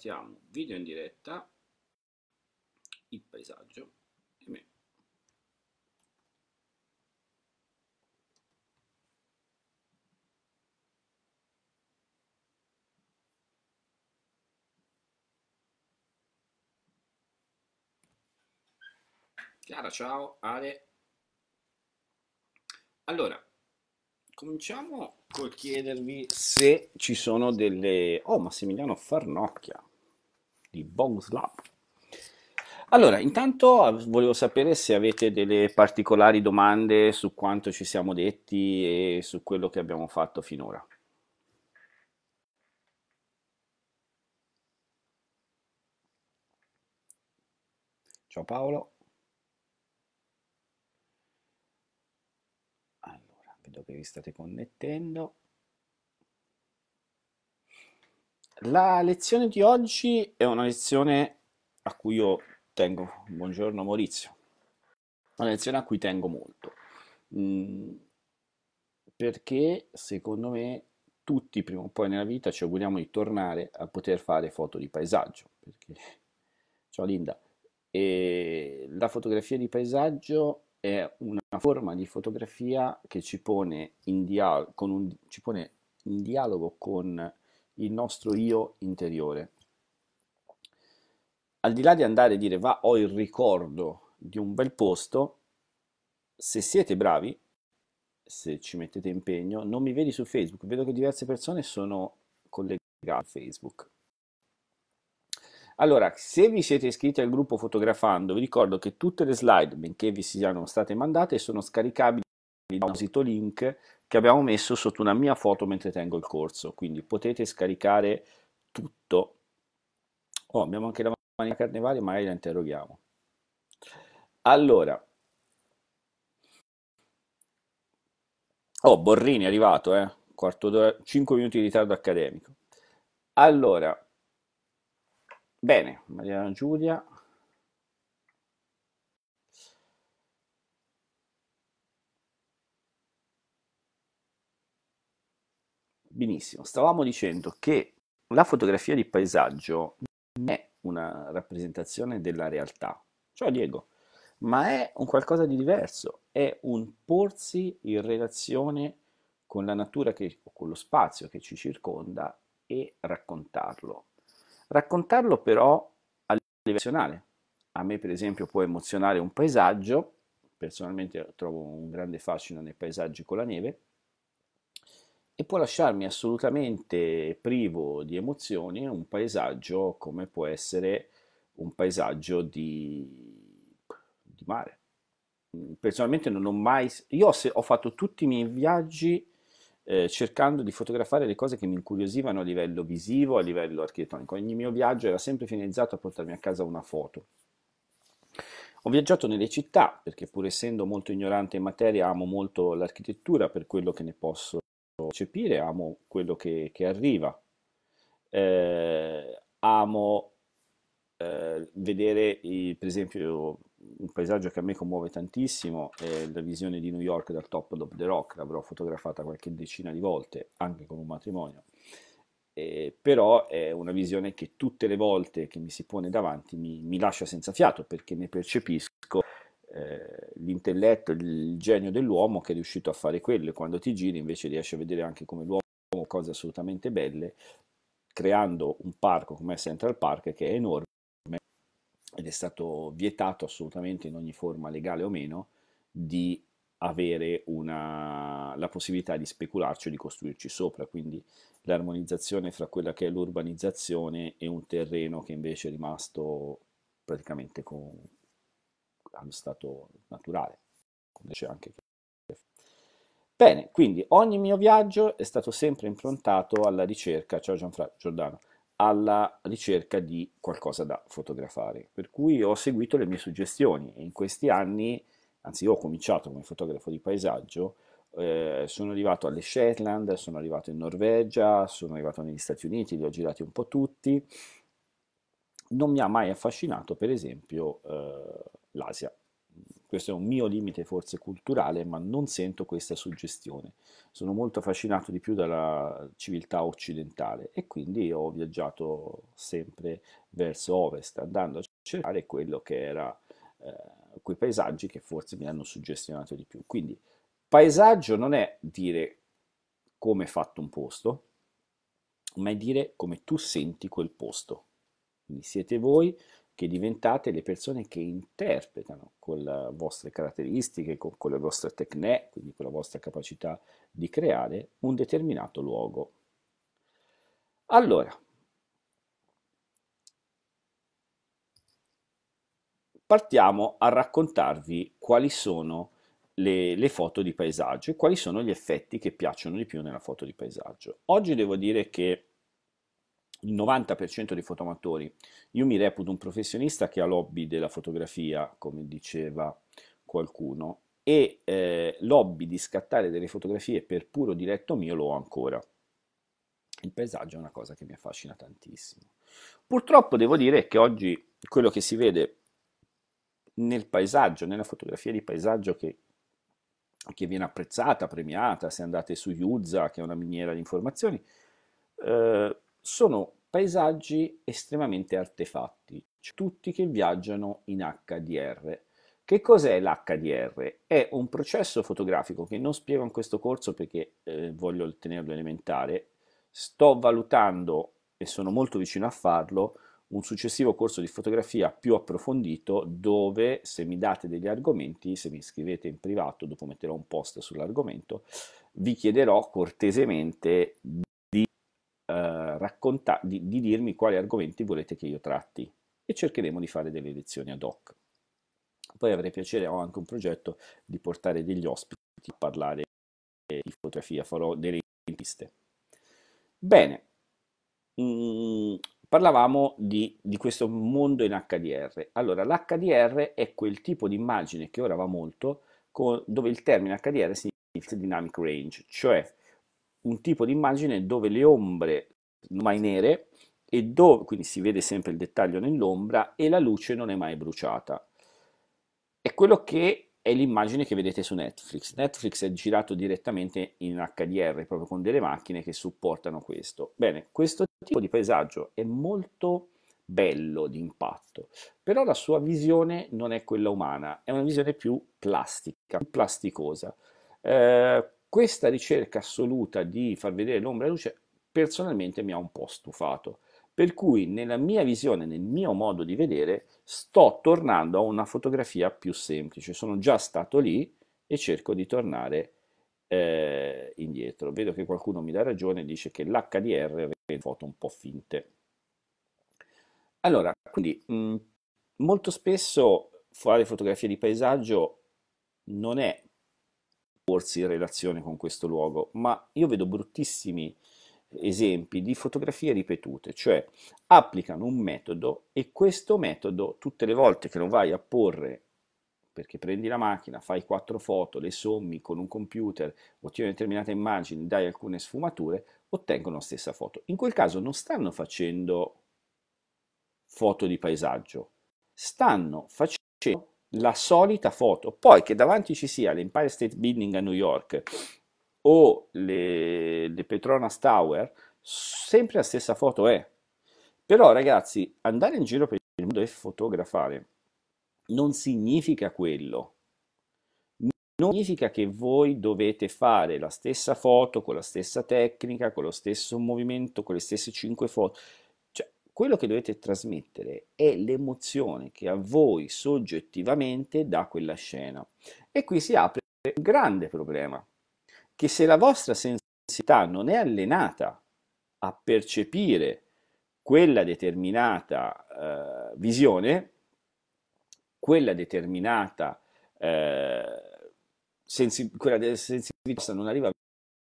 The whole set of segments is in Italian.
Siamo video in diretta, il paesaggio e me. Chiara, ciao, Ale. Allora, cominciamo col chiedervi se ci sono delle... Oh, Massimiliano Farnocchia di Bonus Lab. Allora, intanto ah, volevo sapere se avete delle particolari domande su quanto ci siamo detti e su quello che abbiamo fatto finora. Ciao Paolo. Allora, vedo che vi state connettendo. La lezione di oggi è una lezione a cui io tengo. Buongiorno Maurizio. Una lezione a cui tengo molto. Mm, perché secondo me tutti prima o poi nella vita ci auguriamo di tornare a poter fare foto di paesaggio. Perché... Ciao Linda. E la fotografia di paesaggio è una forma di fotografia che ci pone in, dia- un, ci pone in dialogo con il nostro io interiore. Al di là di andare a dire va, ho il ricordo di un bel posto, se siete bravi, se ci mettete impegno, non mi vedi su Facebook, vedo che diverse persone sono collegate a Facebook. Allora, se vi siete iscritti al gruppo fotografando, vi ricordo che tutte le slide, benché vi siano state mandate, sono scaricabili da un sito link che abbiamo messo sotto una mia foto mentre tengo il corso, quindi potete scaricare tutto. Oh, abbiamo anche la Maria Carnevale, magari la interroghiamo. Allora, oh, Borrini è arrivato, eh? Quarto d'ora, 5 minuti di ritardo accademico. Allora, bene, Mariana Giulia, Benissimo, stavamo dicendo che la fotografia di paesaggio non è una rappresentazione della realtà. Ciao Diego, ma è un qualcosa di diverso, è un porsi in relazione con la natura che, o con lo spazio che ci circonda e raccontarlo. Raccontarlo però a livello emozionale. A me per esempio può emozionare un paesaggio, personalmente trovo un grande fascino nei paesaggi con la neve, e può lasciarmi assolutamente privo di emozioni un paesaggio come può essere un paesaggio di, di mare. Mm, personalmente non ho mai... Io ho, ho fatto tutti i miei viaggi eh, cercando di fotografare le cose che mi incuriosivano a livello visivo, a livello architettonico. Ogni mio viaggio era sempre finalizzato a portarmi a casa una foto. Ho viaggiato nelle città perché pur essendo molto ignorante in materia amo molto l'architettura per quello che ne posso recepire, amo quello che, che arriva, eh, amo eh, vedere il, per esempio un paesaggio che a me commuove tantissimo è la visione di New York dal top of the rock, l'avrò fotografata qualche decina di volte anche con un matrimonio. Eh, però è una visione che tutte le volte che mi si pone davanti mi, mi lascia senza fiato perché ne percepisco eh, l'intelletto, il genio dell'uomo che è riuscito a fare quello e quando ti giri invece riesci a vedere anche come l'uomo cose assolutamente belle, creando un parco come Central Park che è enorme ed è stato vietato assolutamente in ogni forma legale o meno di avere una, la possibilità di specularci o di costruirci sopra, quindi l'armonizzazione fra quella che è l'urbanizzazione e un terreno che invece è rimasto praticamente con, allo stato naturale, come c'è anche Bene, quindi ogni mio viaggio è stato sempre improntato alla ricerca, ciao Gianfranco Giordano, alla ricerca di qualcosa da fotografare, per cui ho seguito le mie suggestioni e in questi anni, anzi ho cominciato come fotografo di paesaggio, eh, sono arrivato alle Shetland, sono arrivato in Norvegia, sono arrivato negli Stati Uniti, li ho girati un po' tutti, non mi ha mai affascinato per esempio eh, l'Asia. Questo è un mio limite forse culturale, ma non sento questa suggestione. Sono molto affascinato di più dalla civiltà occidentale e quindi ho viaggiato sempre verso ovest, andando a cercare quello che era eh, quei paesaggi che forse mi hanno suggestionato di più. Quindi paesaggio non è dire come è fatto un posto, ma è dire come tu senti quel posto. Quindi siete voi che diventate le persone che interpretano con le vostre caratteristiche, con, con le vostre tecne, quindi con la vostra capacità di creare un determinato luogo. Allora, partiamo a raccontarvi quali sono le, le, foto di paesaggio e quali sono gli effetti che piacciono di più nella foto di paesaggio. Oggi devo dire che il 90% dei fotomatori. Io mi reputo un professionista che ha lobby della fotografia, come diceva qualcuno, e eh, l'hobby di scattare delle fotografie per puro diretto mio lo ho ancora. Il paesaggio è una cosa che mi affascina tantissimo. Purtroppo devo dire che oggi quello che si vede nel paesaggio, nella fotografia di paesaggio che, che viene apprezzata, premiata, se andate su Yuzza, che è una miniera di informazioni, eh, sono paesaggi estremamente artefatti, tutti che viaggiano in HDR. Che cos'è l'HDR? È un processo fotografico che non spiego in questo corso perché eh, voglio tenerlo elementare. Sto valutando e sono molto vicino a farlo un successivo corso di fotografia più approfondito dove se mi date degli argomenti, se mi iscrivete in privato, dopo metterò un post sull'argomento, vi chiederò cortesemente eh, racconta- di, di dirmi quali argomenti volete che io tratti e cercheremo di fare delle lezioni ad hoc. Poi avrei piacere, ho anche un progetto di portare degli ospiti a parlare di fotografia, farò delle interviste. Bene, mm, parlavamo di, di, questo mondo in HDR. Allora, l'HDR è quel tipo di immagine che ora va molto, con, dove il termine HDR significa Dynamic Range, cioè un tipo di immagine dove le ombre sono mai nere e dove, quindi si vede sempre il dettaglio nell'ombra e la luce non è mai bruciata. È quello che è l'immagine che vedete su Netflix. Netflix è girato direttamente in HDR, proprio con delle macchine che supportano questo. Bene, questo tipo di paesaggio è molto bello di impatto, però la sua visione non è quella umana, è una visione più plastica, più plasticosa. Eh, questa ricerca assoluta di far vedere l'ombra e la luce personalmente mi ha un po' stufato, per cui nella mia visione, nel mio modo di vedere, sto tornando a una fotografia più semplice, sono già stato lì e cerco di tornare eh, indietro. Vedo che qualcuno mi dà ragione e dice che l'HDR è foto un po' finte. Allora, quindi mh, mm, molto spesso fare fotografie di paesaggio non è porsi in relazione con questo luogo, ma io vedo bruttissimi esempi di fotografie ripetute, cioè applicano un metodo e questo metodo tutte le volte che lo vai a porre perché prendi la macchina, fai quattro foto, le sommi con un computer, ottieni determinate immagini, dai alcune sfumature, ottengono la stessa foto. In quel caso non stanno facendo foto di paesaggio, stanno facendo la solita foto. Poi che davanti ci sia l'Empire State Building a New York o le, le Petronas Tower, sempre la stessa foto è. Però ragazzi, andare in giro per il mondo e fotografare non significa quello. Non significa che voi dovete fare la stessa foto con la stessa tecnica, con lo stesso movimento, con le stesse 5 foto quello che dovete trasmettere è l'emozione che a voi soggettivamente dà quella scena. E qui si apre un grande problema, che se la vostra sensibilità non è allenata a percepire quella determinata eh, visione, quella determinata eh, sensi- quella sensibilità non arriva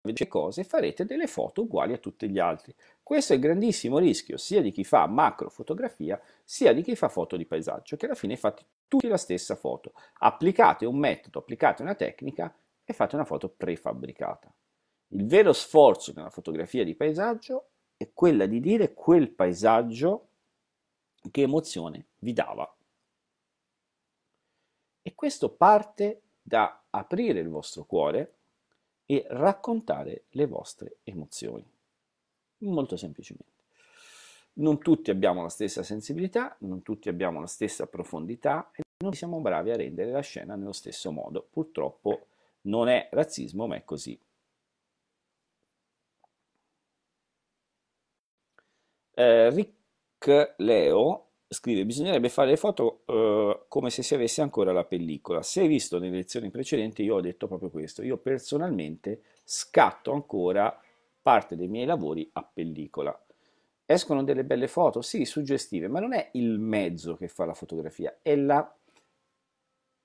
semplice cosa e farete delle foto uguali a tutti gli altri. Questo è il grandissimo rischio sia di chi fa macro fotografia sia di chi fa foto di paesaggio, che alla fine fate tutti la stessa foto. Applicate un metodo, applicate una tecnica e fate una foto prefabbricata. Il vero sforzo nella fotografia di paesaggio è quella di dire quel paesaggio che emozione vi dava. E questo parte da aprire il vostro cuore e raccontare le vostre emozioni. Molto semplicemente. Non tutti abbiamo la stessa sensibilità, non tutti abbiamo la stessa profondità e non siamo bravi a rendere la scena nello stesso modo. Purtroppo non è razzismo, ma è così. Eh, Rick Leo scrive bisognerebbe fare le foto uh, come se si avesse ancora la pellicola se hai visto nelle lezioni precedenti io ho detto proprio questo io personalmente scatto ancora parte dei miei lavori a pellicola escono delle belle foto sì suggestive ma non è il mezzo che fa la fotografia è la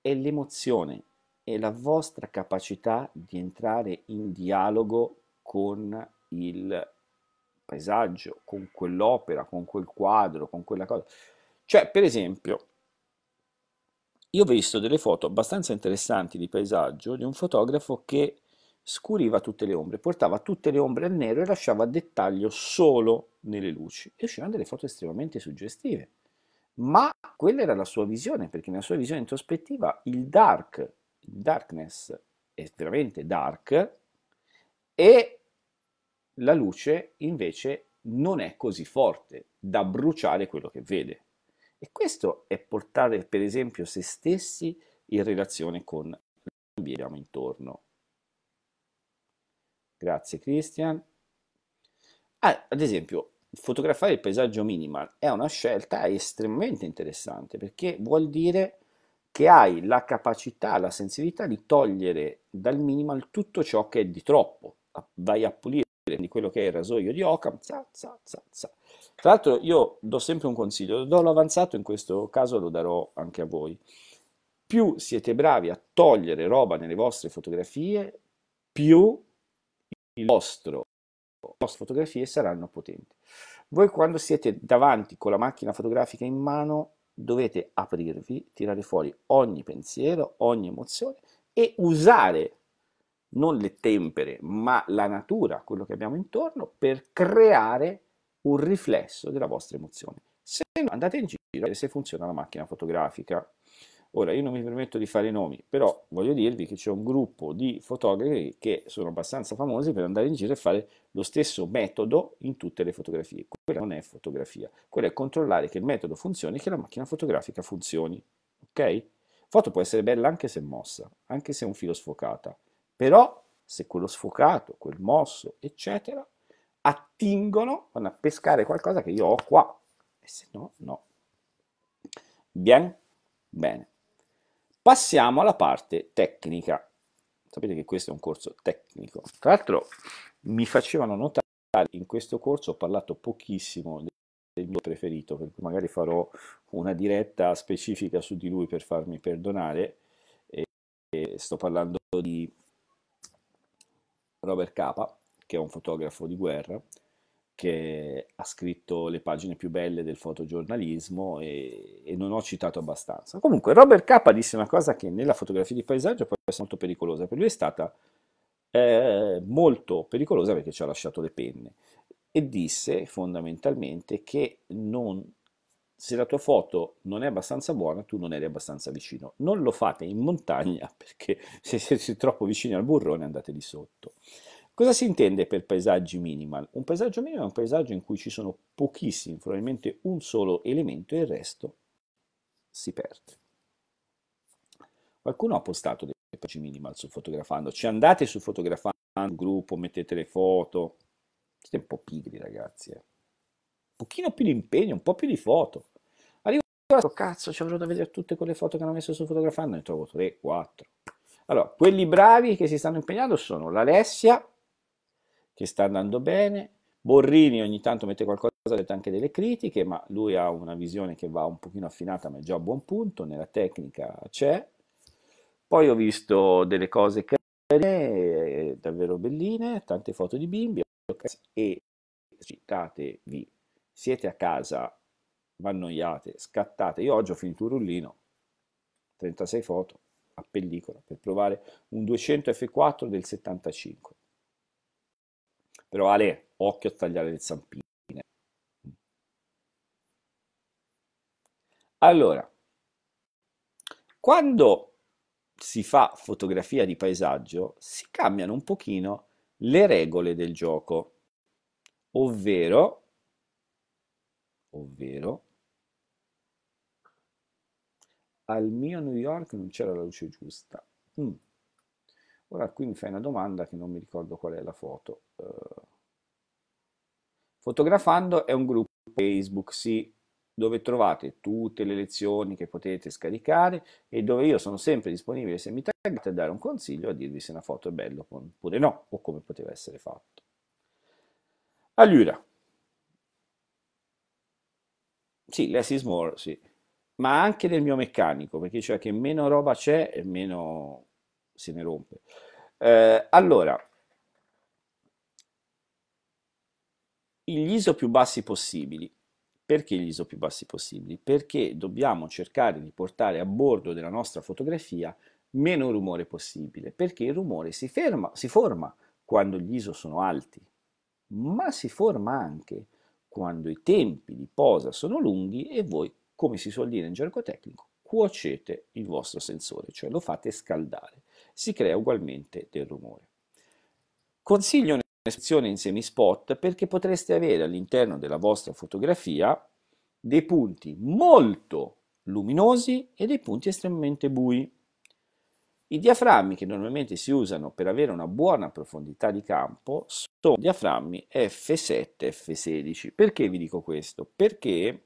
è l'emozione è la vostra capacità di entrare in dialogo con il paesaggio con quell'opera con quel quadro con quella cosa cioè, per esempio, io ho visto delle foto abbastanza interessanti di paesaggio di un fotografo che scuriva tutte le ombre, portava tutte le ombre a nero e lasciava dettaglio solo nelle luci. E uscivano delle foto estremamente suggestive. Ma quella era la sua visione, perché nella sua visione introspettiva il dark, il darkness è veramente dark e la luce invece non è così forte da bruciare quello che vede. E questo è portare per esempio se stessi in relazione con l'ambiente che intorno. Grazie Christian. Ah, ad esempio, fotografare il paesaggio minimal è una scelta estremamente interessante perché vuol dire che hai la capacità, la sensibilità di togliere dal minimal tutto ciò che è di troppo. Vai a pulire di quello che è il rasoio di Occam. Za, za, za, Tra l'altro io do sempre un consiglio, do l'avanzato, in questo caso lo darò anche a voi. Più siete bravi a togliere roba nelle vostre fotografie, più il vostro, le vostre fotografie saranno potenti. Voi quando siete davanti con la macchina fotografica in mano, dovete aprirvi, tirare fuori ogni pensiero, ogni emozione e usare non le tempere, ma la natura, quello che abbiamo intorno, per creare un riflesso della vostra emozione. Se no, andate in giro a vedere se funziona la macchina fotografica. Ora, io non mi permetto di fare nomi, però voglio dirvi che c'è un gruppo di fotografi che sono abbastanza famosi per andare in giro e fare lo stesso metodo in tutte le fotografie. Quella non è fotografia, quella è controllare che il metodo funzioni e che la macchina fotografica funzioni. Ok? Foto può essere bella anche se mossa, anche se è un filo sfocata. Però se quello sfocato, quel mosso, eccetera, attingono, vanno a pescare qualcosa che io ho qua, e se no, no. Bien? Bene. Passiamo alla parte tecnica. Sapete che questo è un corso tecnico. Tra l'altro mi facevano notare in questo corso ho parlato pochissimo del mio preferito, per magari farò una diretta specifica su di lui per farmi perdonare. E sto parlando di Robert Capa, che è un fotografo di guerra, che ha scritto le pagine più belle del fotogiornalismo e, e non ho citato abbastanza. Comunque, Robert Capa disse una cosa che nella fotografia di paesaggio può essere molto pericolosa, per lui è stata eh, molto pericolosa perché ci ha lasciato le penne e disse fondamentalmente che non se la tua foto non è abbastanza buona, tu non eri abbastanza vicino. Non lo fate in montagna perché se siete troppo vicini al burrone andate di sotto. Cosa si intende per paesaggi minimal? Un paesaggio minimal è un paesaggio in cui ci sono pochissimi, probabilmente un solo elemento e il resto si perde. Qualcuno ha postato dei paesaggi minimal su fotografando. Ci andate su fotografando, gruppo, mettete le foto. Siete un po' pigri ragazzi. Eh pochino più di impegno, un po' più di foto. Arrivo a cazzo, ci avrò da vedere tutte quelle foto che hanno messo su fotografando, ne trovo 3, 4. Allora, quelli bravi che si stanno impegnando sono l'Alessia, che sta andando bene, Borrini ogni tanto mette qualcosa, ha detto anche delle critiche, ma lui ha una visione che va un pochino affinata, ma è già a buon punto, nella tecnica c'è. Poi ho visto delle cose carine, eh, davvero belline, tante foto di bimbi, e citatevi siete a casa, vi annoiate, scattate. Io oggi ho finito un rullino, 36 foto a pellicola, per provare un 200 F4 del 75. Però Ale, occhio a tagliare le zampine. Allora, quando si fa fotografia di paesaggio, si cambiano un pochino le regole del gioco, ovvero ovvero al mio New York non c'era la luce giusta. Mm. Ora qui mi fai una domanda che non mi ricordo qual è la foto. Uh. Fotografando è un gruppo Facebook, sì, dove trovate tutte le lezioni che potete scaricare e dove io sono sempre disponibile se mi taggate a dare un consiglio, a dirvi se una foto è bella oppure no, o come poteva essere fatto. Allora, Sì, less is more, sì. Ma anche nel mio meccanico, perché cioè che meno roba c'è e meno se ne rompe. Eh, allora, gli ISO più bassi possibili. Perché gli ISO più bassi possibili? Perché dobbiamo cercare di portare a bordo della nostra fotografia meno rumore possibile, perché il rumore si, ferma, si forma quando gli ISO sono alti, ma si forma anche quando i tempi di posa sono lunghi e voi, come si suol dire in gergo tecnico, cuocete il vostro sensore, cioè lo fate scaldare. Si crea ugualmente del rumore. Consiglio un'espressione in semispot perché potreste avere all'interno della vostra fotografia dei punti molto luminosi e dei punti estremamente bui. I diaframmi che normalmente si usano per avere una buona profondità di campo sono diaframmi F7 F16. Perché vi dico questo? Perché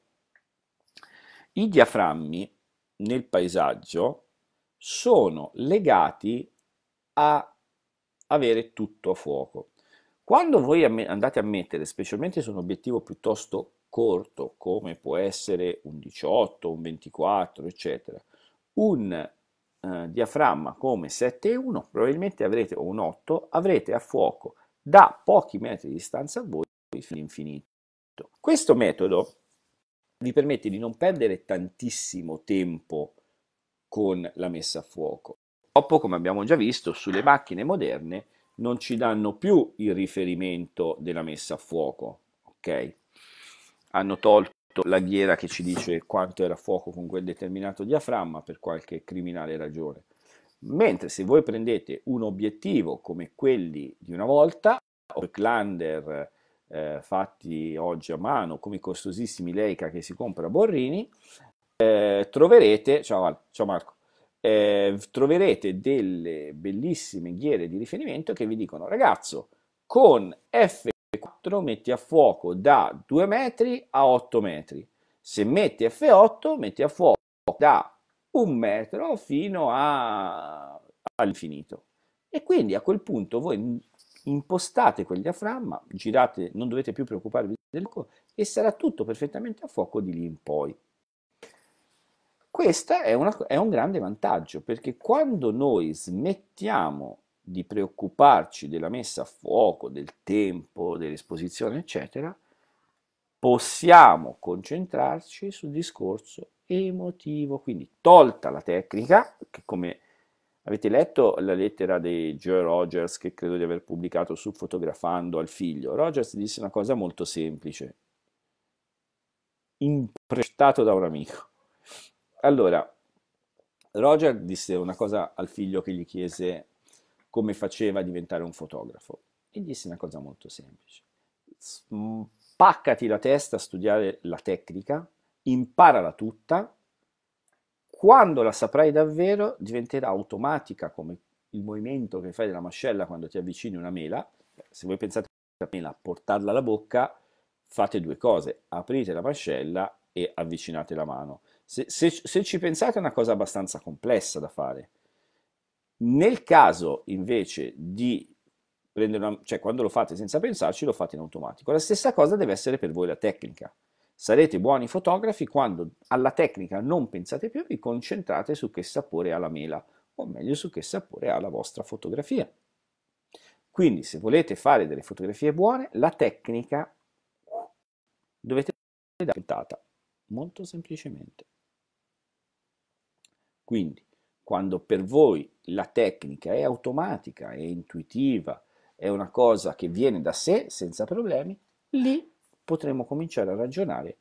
i diaframmi nel paesaggio sono legati a avere tutto a fuoco. Quando voi andate a mettere, specialmente su un obiettivo piuttosto corto, come può essere un 18, un 24, eccetera, un eh, diaframma come 7,1 probabilmente avrete o un 8 avrete a fuoco da pochi metri di distanza a voi l'infinito. Questo metodo vi permette di non perdere tantissimo tempo con la messa a fuoco. Purtroppo, come abbiamo già visto, sulle macchine moderne non ci danno più il riferimento della messa a fuoco, ok? Hanno tolto la ghiera che ci dice quanto era fuoco con quel determinato diaframma per qualche criminale ragione. Mentre se voi prendete un obiettivo come quelli di una volta, o Outlander eh, fatti oggi a mano, come i costosissimi Leica che si compra a Borrini, eh, troverete, ciao, Val, ciao Marco, eh, troverete delle bellissime ghiere di riferimento che vi dicono ragazzo, con f 4 metti a fuoco da 2 metri a 8 metri. Se metti F8 metti a fuoco da 1 metro fino a... all'infinito. E quindi a quel punto voi impostate quel diaframma, girate, non dovete più preoccuparvi del fuoco e sarà tutto perfettamente a fuoco di lì in poi. Questo è, è, un grande vantaggio perché quando noi smettiamo di preoccuparci della messa a fuoco, del tempo, dell'esposizione, eccetera, possiamo concentrarci sul discorso emotivo. Quindi tolta la tecnica, che come avete letto la lettera di Joe Rogers che credo di aver pubblicato su Fotografando al figlio, Rogers disse una cosa molto semplice, imprestato da un amico. Allora, Roger disse una cosa al figlio che gli chiese come faceva a diventare un fotografo. E disse una cosa molto semplice. Spaccati la testa a studiare la tecnica, imparala tutta, quando la saprai davvero diventerà automatica come il movimento che fai della mascella quando ti avvicini una mela. Se voi pensate a mela, portarla alla bocca, fate due cose, aprite la mascella e avvicinate la mano. Se, se, se ci pensate è una cosa abbastanza complessa da fare, nel caso invece di prendere una, cioè quando lo fate senza pensarci, lo fate in automatico. La stessa cosa deve essere per voi la tecnica. Sarete buoni fotografi quando alla tecnica non pensate più, vi concentrate su che sapore ha la mela, o meglio su che sapore ha la vostra fotografia. Quindi se volete fare delle fotografie buone, la tecnica dovete essere puntata, molto semplicemente. Quindi quando per voi la tecnica è automatica, è intuitiva, è una cosa che viene da sé senza problemi, lì potremo cominciare a ragionare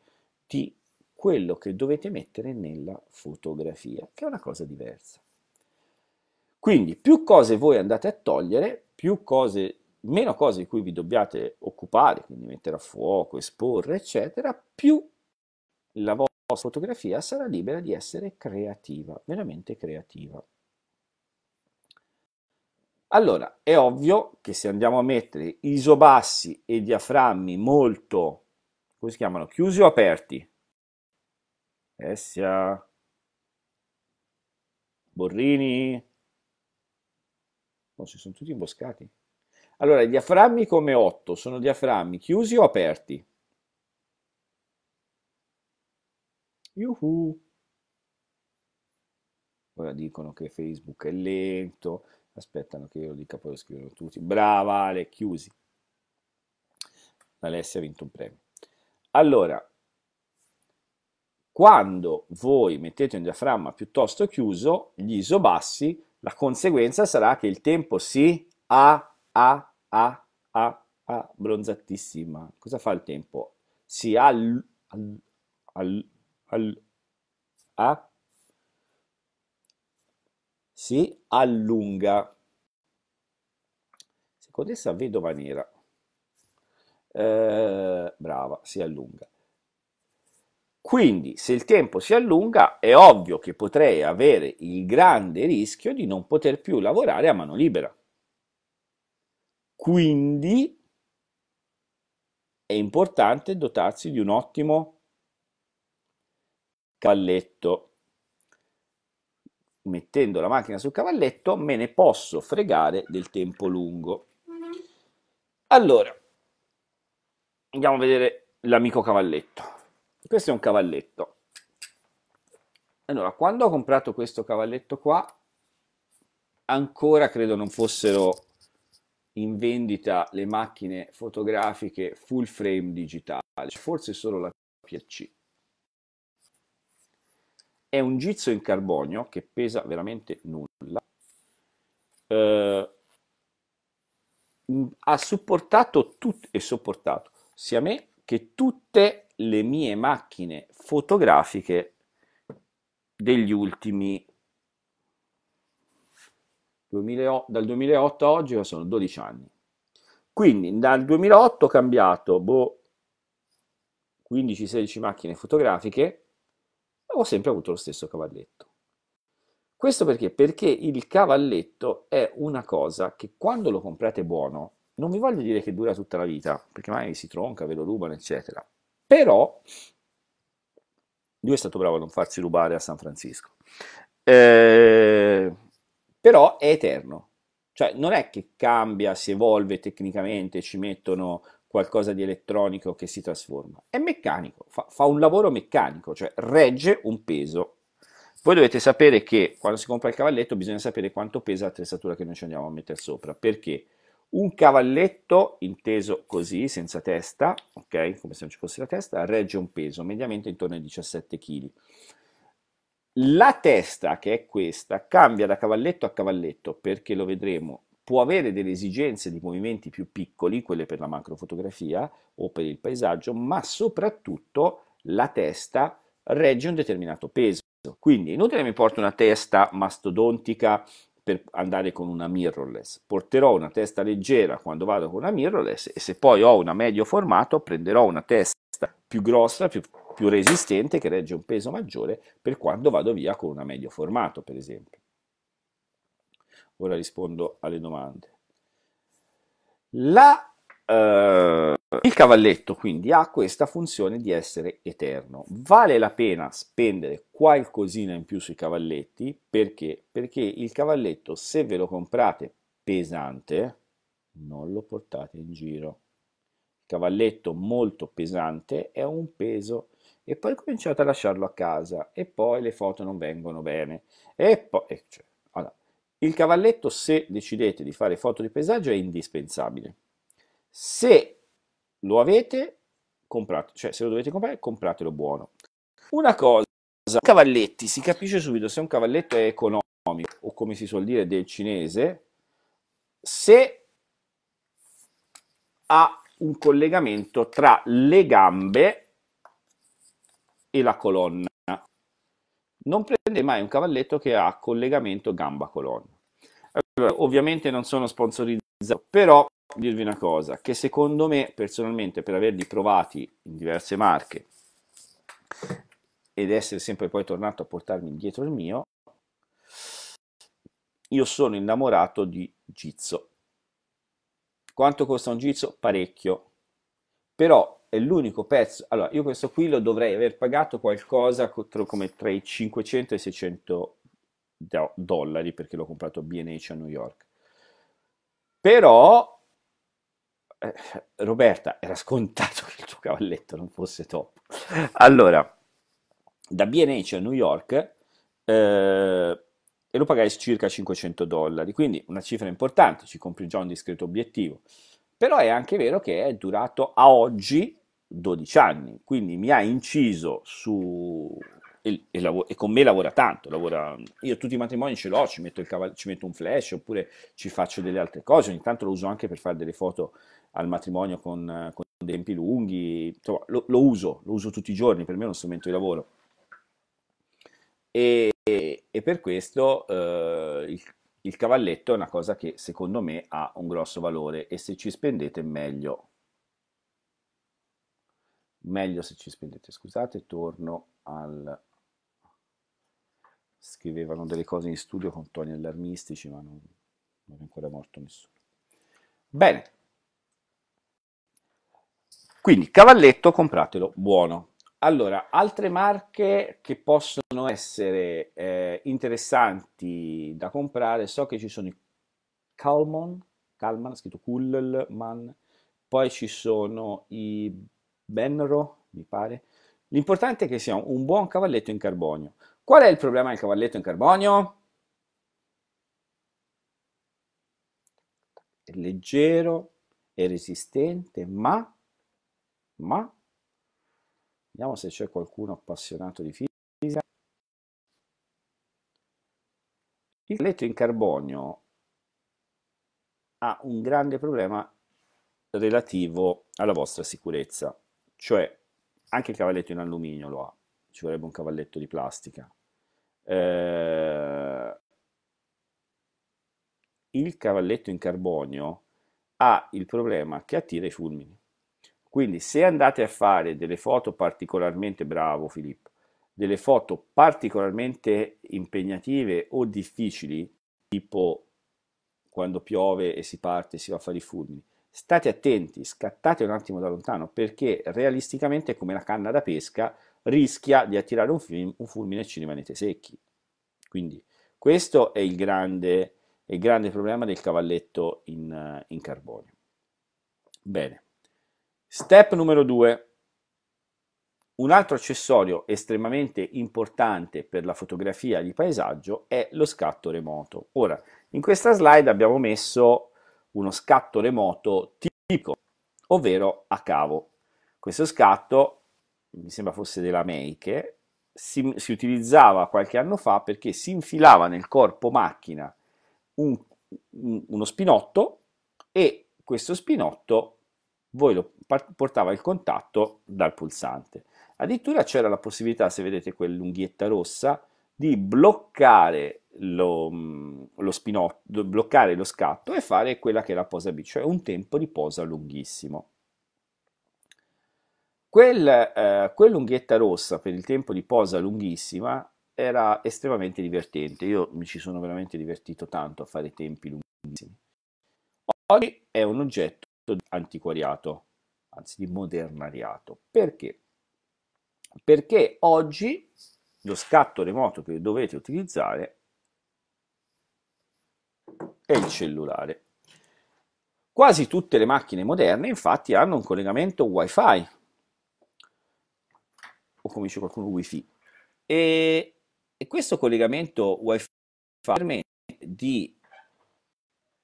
di quello che dovete mettere nella fotografia, che è una cosa diversa. Quindi più cose voi andate a togliere, più cose, meno cose di cui vi dobbiate occupare, quindi mettere a fuoco, esporre, eccetera, più la vostra fotografia sarà libera di essere creativa, veramente creativa. Allora, è ovvio che se andiamo a mettere isobassi e diaframmi molto, come si chiamano, chiusi o aperti, Essia, eh, Borrini, oh, si sono tutti imboscati. Allora, i diaframmi come 8 sono diaframmi chiusi o aperti? Yuhu! Ora dicono che Facebook è lento, aspettano che io lo dica, poi lo scrivono tutti. Brava Ale, chiusi. Alessia ha vinto un premio. Allora, quando voi mettete un diaframma piuttosto chiuso, gli isobassi, la conseguenza sarà che il tempo si a a a a a bronzatissima. Cosa fa il tempo? Si al, al, al al, a, si allunga. Secondo essa vedova nera. Eh, brava, si allunga. Quindi se il tempo si allunga è ovvio che potrei avere il grande rischio di non poter più lavorare a mano libera. Quindi è importante dotarsi di un ottimo cavalletto. Mettendo la macchina sul cavalletto me ne posso fregare del tempo lungo. Allora, andiamo a vedere l'amico cavalletto. Questo è un cavalletto. Allora, quando ho comprato questo cavalletto qua, ancora credo non fossero in vendita le macchine fotografiche full frame digitale, forse solo la PLC è un gizzo in carbonio che pesa veramente nulla. Eh, mm, ha supportato tut- e sopportato sia me che tutte le mie macchine fotografiche degli ultimi 2000, dal 2008 a oggi sono 12 anni. Quindi dal 2008 ho cambiato boh, 15-16 macchine fotografiche ho sempre avuto lo stesso cavalletto. Questo perché? Perché il cavalletto è una cosa che quando lo comprate buono, non vi voglio dire che dura tutta la vita, perché magari si tronca, ve lo rubano, eccetera. Però lui è stato bravo a non farsi rubare a San Francisco. Eh, però è eterno. Cioè, non è che cambia, si evolve tecnicamente, ci mettono qualcosa di elettronico che si trasforma, è meccanico, fa, fa un lavoro meccanico, cioè regge un peso. Voi dovete sapere che quando si compra il cavalletto bisogna sapere quanto pesa l'attrezzatura che noi ci andiamo a mettere sopra, perché un cavalletto, inteso così, senza testa, ok, come se non ci fosse la testa, regge un peso mediamente intorno ai 17 kg. La testa, che è questa, cambia da cavalletto a cavalletto, perché lo vedremo può avere delle esigenze di movimenti più piccoli, quelle per la macrofotografia o per il paesaggio, ma soprattutto la testa regge un determinato peso. Quindi inutile mi porto una testa mastodontica per andare con una mirrorless, porterò una testa leggera quando vado con una mirrorless e se poi ho una medio formato prenderò una testa più grossa, più, più resistente, che regge un peso maggiore per quando vado via con una medio formato, per esempio. Ora rispondo alle domande. La, eh, il cavalletto quindi ha questa funzione di essere eterno. Vale la pena spendere qualcosina in più sui cavalletti perché? Perché il cavalletto se ve lo comprate pesante non lo portate in giro. Il cavalletto molto pesante è un peso e poi cominciate a lasciarlo a casa e poi le foto non vengono bene e poi... Cioè, il cavalletto, se decidete di fare foto di paesaggio, è indispensabile. Se lo avete, comprate, cioè se lo dovete comprare, compratelo buono. Una cosa, cavalletti, si capisce subito se un cavalletto è economico o come si suol dire del cinese, se ha un collegamento tra le gambe e la colonna non prende mai un cavalletto che ha collegamento gamba-colonna. Allora, ovviamente non sono sponsorizzato, però dirvi una cosa, che secondo me personalmente per averli provati in diverse marche ed essere sempre poi tornato a portarmi indietro il mio, io sono innamorato di Gizzo. Quanto costa un Gizzo? Parecchio. Però è l'unico pezzo. Allora, io questo qui lo dovrei aver pagato qualcosa contro, come tra i 500 e i 600 do dollari perché l'ho comprato BNH a New York. Però, eh, Roberta, era scontato che il tuo cavalletto non fosse top. Allora, da BNH a New York eh, e lo pagai circa 500 dollari, quindi una cifra importante, ci compri già un discreto obiettivo. Però è anche vero che è durato a oggi 12 anni, quindi mi ha inciso su... E, e, lav- e con me lavora tanto, lavora... io tutti i matrimoni ce l'ho, ci metto, caval- ci metto, un flash oppure ci faccio delle altre cose, ogni tanto lo uso anche per fare delle foto al matrimonio con, con tempi lunghi, Insomma, lo, lo, uso, lo uso tutti i giorni, per me è uno strumento di lavoro. E, e per questo eh, il, il cavalletto è una cosa che secondo me ha un grosso valore e se ci spendete meglio meglio se ci spendete. Scusate, torno al... Scrivevano delle cose in studio con toni allarmistici, ma non, non è ancora morto nessuno. Bene. Quindi, cavalletto, compratelo buono. Allora, altre marche che possono essere eh, interessanti da comprare, so che ci sono i Kalman, Kalman, scritto Kullman, poi ci sono i Benro, mi pare. L'importante è che sia un buon cavalletto in carbonio. Qual è il problema del cavalletto in carbonio? È leggero, è resistente, ma, ma, vediamo se c'è qualcuno appassionato di fisica. Il cavalletto in carbonio ha un grande problema relativo alla vostra sicurezza. Cioè, anche il cavalletto in alluminio lo ha, ci vorrebbe un cavalletto di plastica. Eh, il cavalletto in carbonio ha il problema che attira i fulmini. Quindi se andate a fare delle foto particolarmente, bravo Filippo, delle foto particolarmente impegnative o difficili, tipo quando piove e si parte e si va a fare i fulmini, State attenti, scattate un attimo da lontano perché realisticamente come la canna da pesca rischia di attirare un, film, un fulmine e ci rimanete secchi. Quindi questo è il grande, il grande problema del cavalletto in, in carbonio. Bene. Step numero due. Un altro accessorio estremamente importante per la fotografia di paesaggio è lo scatto remoto. Ora, in questa slide abbiamo messo uno scatto remoto tipico, ovvero a cavo. Questo scatto, mi sembra fosse della Meike, si, si utilizzava qualche anno fa perché si infilava nel corpo macchina un, un, uno spinotto e questo spinotto voi lo portava il contatto dal pulsante. Addirittura c'era la possibilità, se vedete quell'unghietta rossa, di bloccare lo, mm, lo spinotto, bloccare lo scatto e fare quella che è la posa B, cioè un tempo di posa lunghissimo. Quel, eh, quell'unghietta rossa per il tempo di posa lunghissima era estremamente divertente, io mi ci sono veramente divertito tanto a fare tempi lunghissimi. Oggi è un oggetto di antiquariato, anzi di modernariato. Perché? Perché oggi lo scatto remoto che dovete utilizzare è il cellulare. Quasi tutte le macchine moderne infatti hanno un collegamento wifi o come dice qualcuno wifi e, e questo collegamento wifi permette di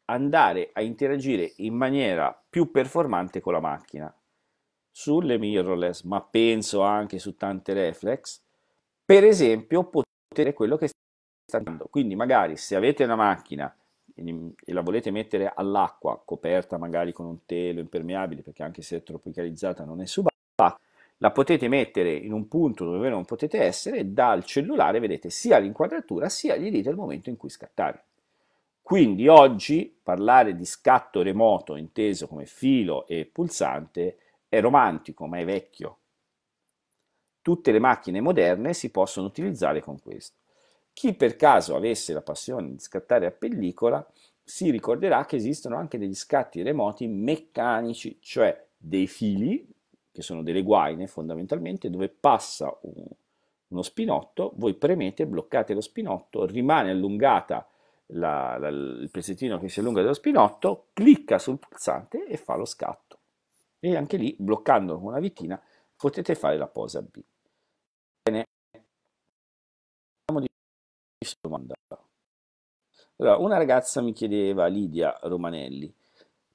andare a interagire in maniera più performante con la macchina sulle mirrorless ma penso anche su tante reflex per esempio, potete quello che sta andando. Quindi, magari se avete una macchina e la volete mettere all'acqua, coperta magari con un telo impermeabile, perché anche se è tropicalizzata non è subacquea, la potete mettere in un punto dove non potete essere, dal cellulare vedete sia l'inquadratura sia gli dite il momento in cui scattare. Quindi oggi parlare di scatto remoto inteso come filo e pulsante è romantico, ma è vecchio. Tutte le macchine moderne si possono utilizzare con questo. Chi per caso avesse la passione di scattare a pellicola si ricorderà che esistono anche degli scatti remoti meccanici, cioè dei fili, che sono delle guaine fondamentalmente, dove passa un, uno spinotto, voi premete, bloccate lo spinotto, rimane allungata la, la, il pezzettino che si allunga dello spinotto, clicca sul pulsante e fa lo scatto. E anche lì, bloccandolo con una vitina, potete fare la posa B. Bene, parliamo di domanda. Allora, una ragazza mi chiedeva, Lidia Romanelli,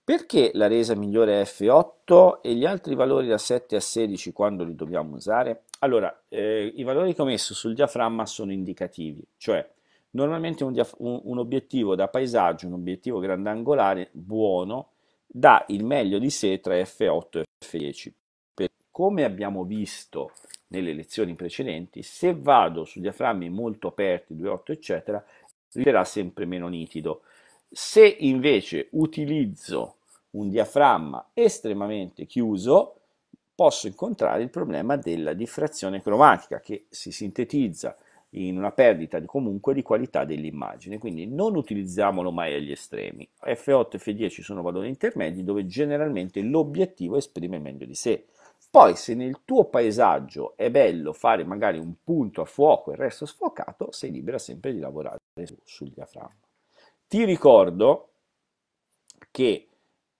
perché la resa migliore è F8 e gli altri valori da 7 a 16 quando li dobbiamo usare? Allora, eh, i valori che ho messo sul diaframma sono indicativi, cioè normalmente un, un, un obiettivo da paesaggio, un obiettivo grandangolare buono, dà il meglio di sé tra F8 e F10. Per, come abbiamo visto nelle lezioni precedenti, se vado su diaframmi molto aperti, 2.8 eccetera, risulterà sempre meno nitido. Se invece utilizzo un diaframma estremamente chiuso, posso incontrare il problema della diffrazione cromatica che si sintetizza in una perdita comunque di qualità dell'immagine, quindi non utilizziamolo mai agli estremi. F8 e F10 sono valori intermedi dove generalmente l'obiettivo esprime meglio di sé. Poi se nel tuo paesaggio è bello fare magari un punto a fuoco e il resto sfocato, sei libera sempre di lavorare su, sul diaframma. Ti ricordo che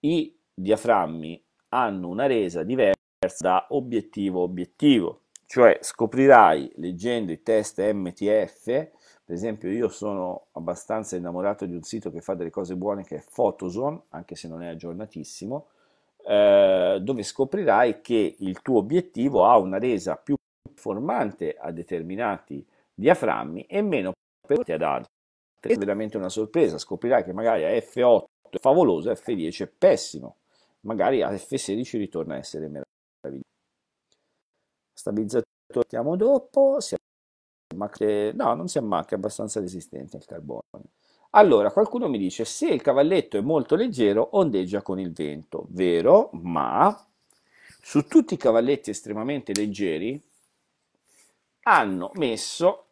i diaframmi hanno una resa diversa da obiettivo a obiettivo, cioè scoprirai leggendo i test MTF, per esempio io sono abbastanza innamorato di un sito che fa delle cose buone che è Photoson, anche se non è aggiornatissimo, eh, dove scoprirai che il tuo obiettivo ha una resa più performante a determinati diaframmi e meno performante ad altri. È veramente una sorpresa, scoprirai che magari a F8 è favoloso, a F10 è pessimo, magari a F16 ritorna a essere meraviglioso. Stabilizzatore mettiamo dopo, si ammacca, no, non si ammacca, è abbastanza resistente al carbone. Allora, qualcuno mi dice, se il cavalletto è molto leggero, ondeggia con il vento. Vero, ma su tutti i cavalletti estremamente leggeri hanno messo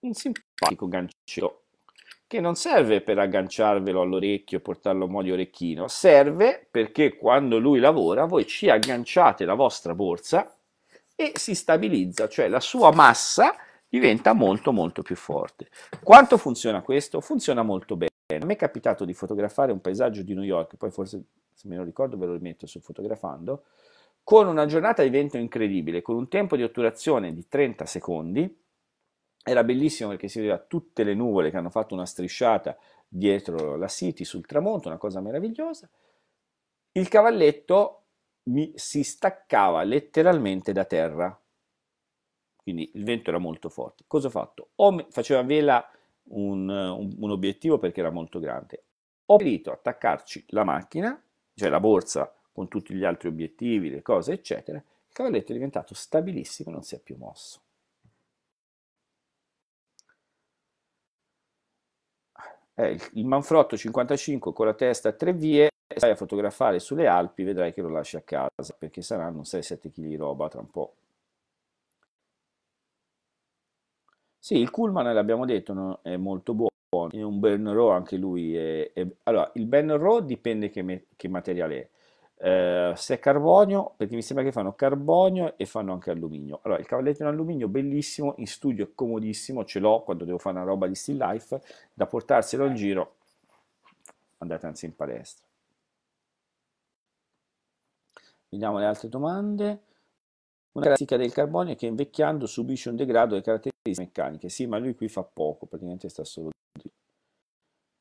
un simpatico gancio che non serve per agganciarvelo all'orecchio e portarlo a mo' di orecchino, serve perché quando lui lavora voi ci agganciate la vostra borsa e si stabilizza, cioè la sua massa diventa molto molto più forte. Quanto funziona questo? Funziona molto bene. A me è capitato di fotografare un paesaggio di New York, poi forse se me lo ricordo ve lo rimetto su fotografando, con una giornata di vento incredibile, con un tempo di otturazione di 30 secondi. Era bellissimo perché si vedeva tutte le nuvole che hanno fatto una strisciata dietro la City sul tramonto, una cosa meravigliosa. Il cavalletto mi si staccava letteralmente da terra, quindi il vento era molto forte. Cosa ho fatto? O faceva vela un, un, un obiettivo perché era molto grande, ho preferito attaccarci la macchina, cioè la borsa con tutti gli altri obiettivi, le cose, eccetera. Il cavalletto è diventato stabilissimo e non si è più mosso. Eh, il Manfrotto 55 con la testa a tre vie, stai a fotografare sulle Alpi, vedrai che lo lasci a casa perché saranno 6-7 kg di roba tra un po'. Sì, il Kuhlman l'abbiamo detto, no? è molto buono, è un Ben Raw anche lui. È, è... Allora, il Ben Raw dipende che, me... che materiale è. Eh, se è carbonio, perché mi sembra che fanno carbonio e fanno anche alluminio. Allora, il cavalletto in alluminio bellissimo, in studio è comodissimo, ce l'ho quando devo fare una roba di still life, da portarselo in giro, andate anzi in palestra. Vediamo le altre domande. Una classica del carbonio che invecchiando subisce un degrado delle caratteristiche meccaniche. Sì, ma lui qui fa poco, praticamente sta solo lì.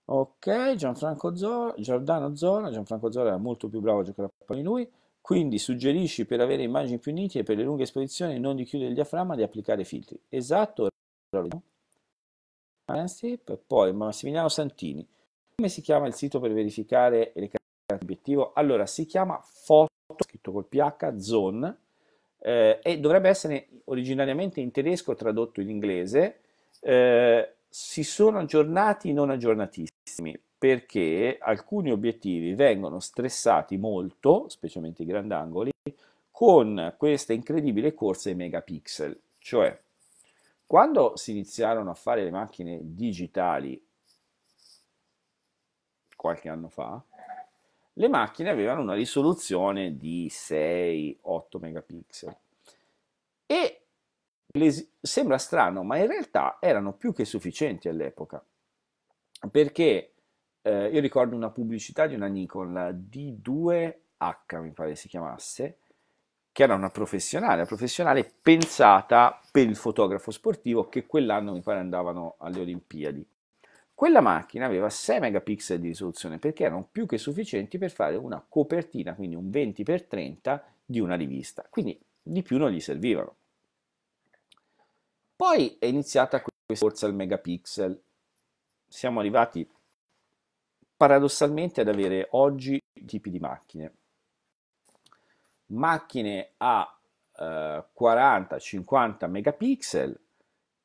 Ok, Gianfranco Zora, Giordano Zora, Gianfranco Zora era molto più bravo a giocare a pallone di lui, quindi suggerisci per avere immagini più e per le lunghe esposizioni non di chiudere il diaframma, di applicare filtri. Esatto, poi Massimiliano Santini. Come si chiama il sito per verificare le caratteristiche obiettivo? Allora, si chiama Foto, scritto col PH, Zone, eh, e dovrebbe essere originariamente in tedesco tradotto in inglese, eh, si sono aggiornati non aggiornatissimi perché alcuni obiettivi vengono stressati molto, specialmente i grandangoli, con questa incredibile corsa ai megapixel. Cioè, quando si iniziarono a fare le macchine digitali qualche anno fa, le macchine avevano una risoluzione di 6-8 megapixel e sembra strano, ma in realtà erano più che sufficienti all'epoca perché eh, io ricordo una pubblicità di una Nikon la D2H mi pare si chiamasse che era una professionale, una professionale pensata per il fotografo sportivo che quell'anno mi pare andavano alle Olimpiadi quella macchina aveva 6 megapixel di risoluzione perché erano più che sufficienti per fare una copertina, quindi un 20x30 di una rivista, quindi di più non gli servivano. Poi è iniziata questa corsa al megapixel. Siamo arrivati paradossalmente ad avere oggi tipi di macchine. Macchine a eh, 40-50 megapixel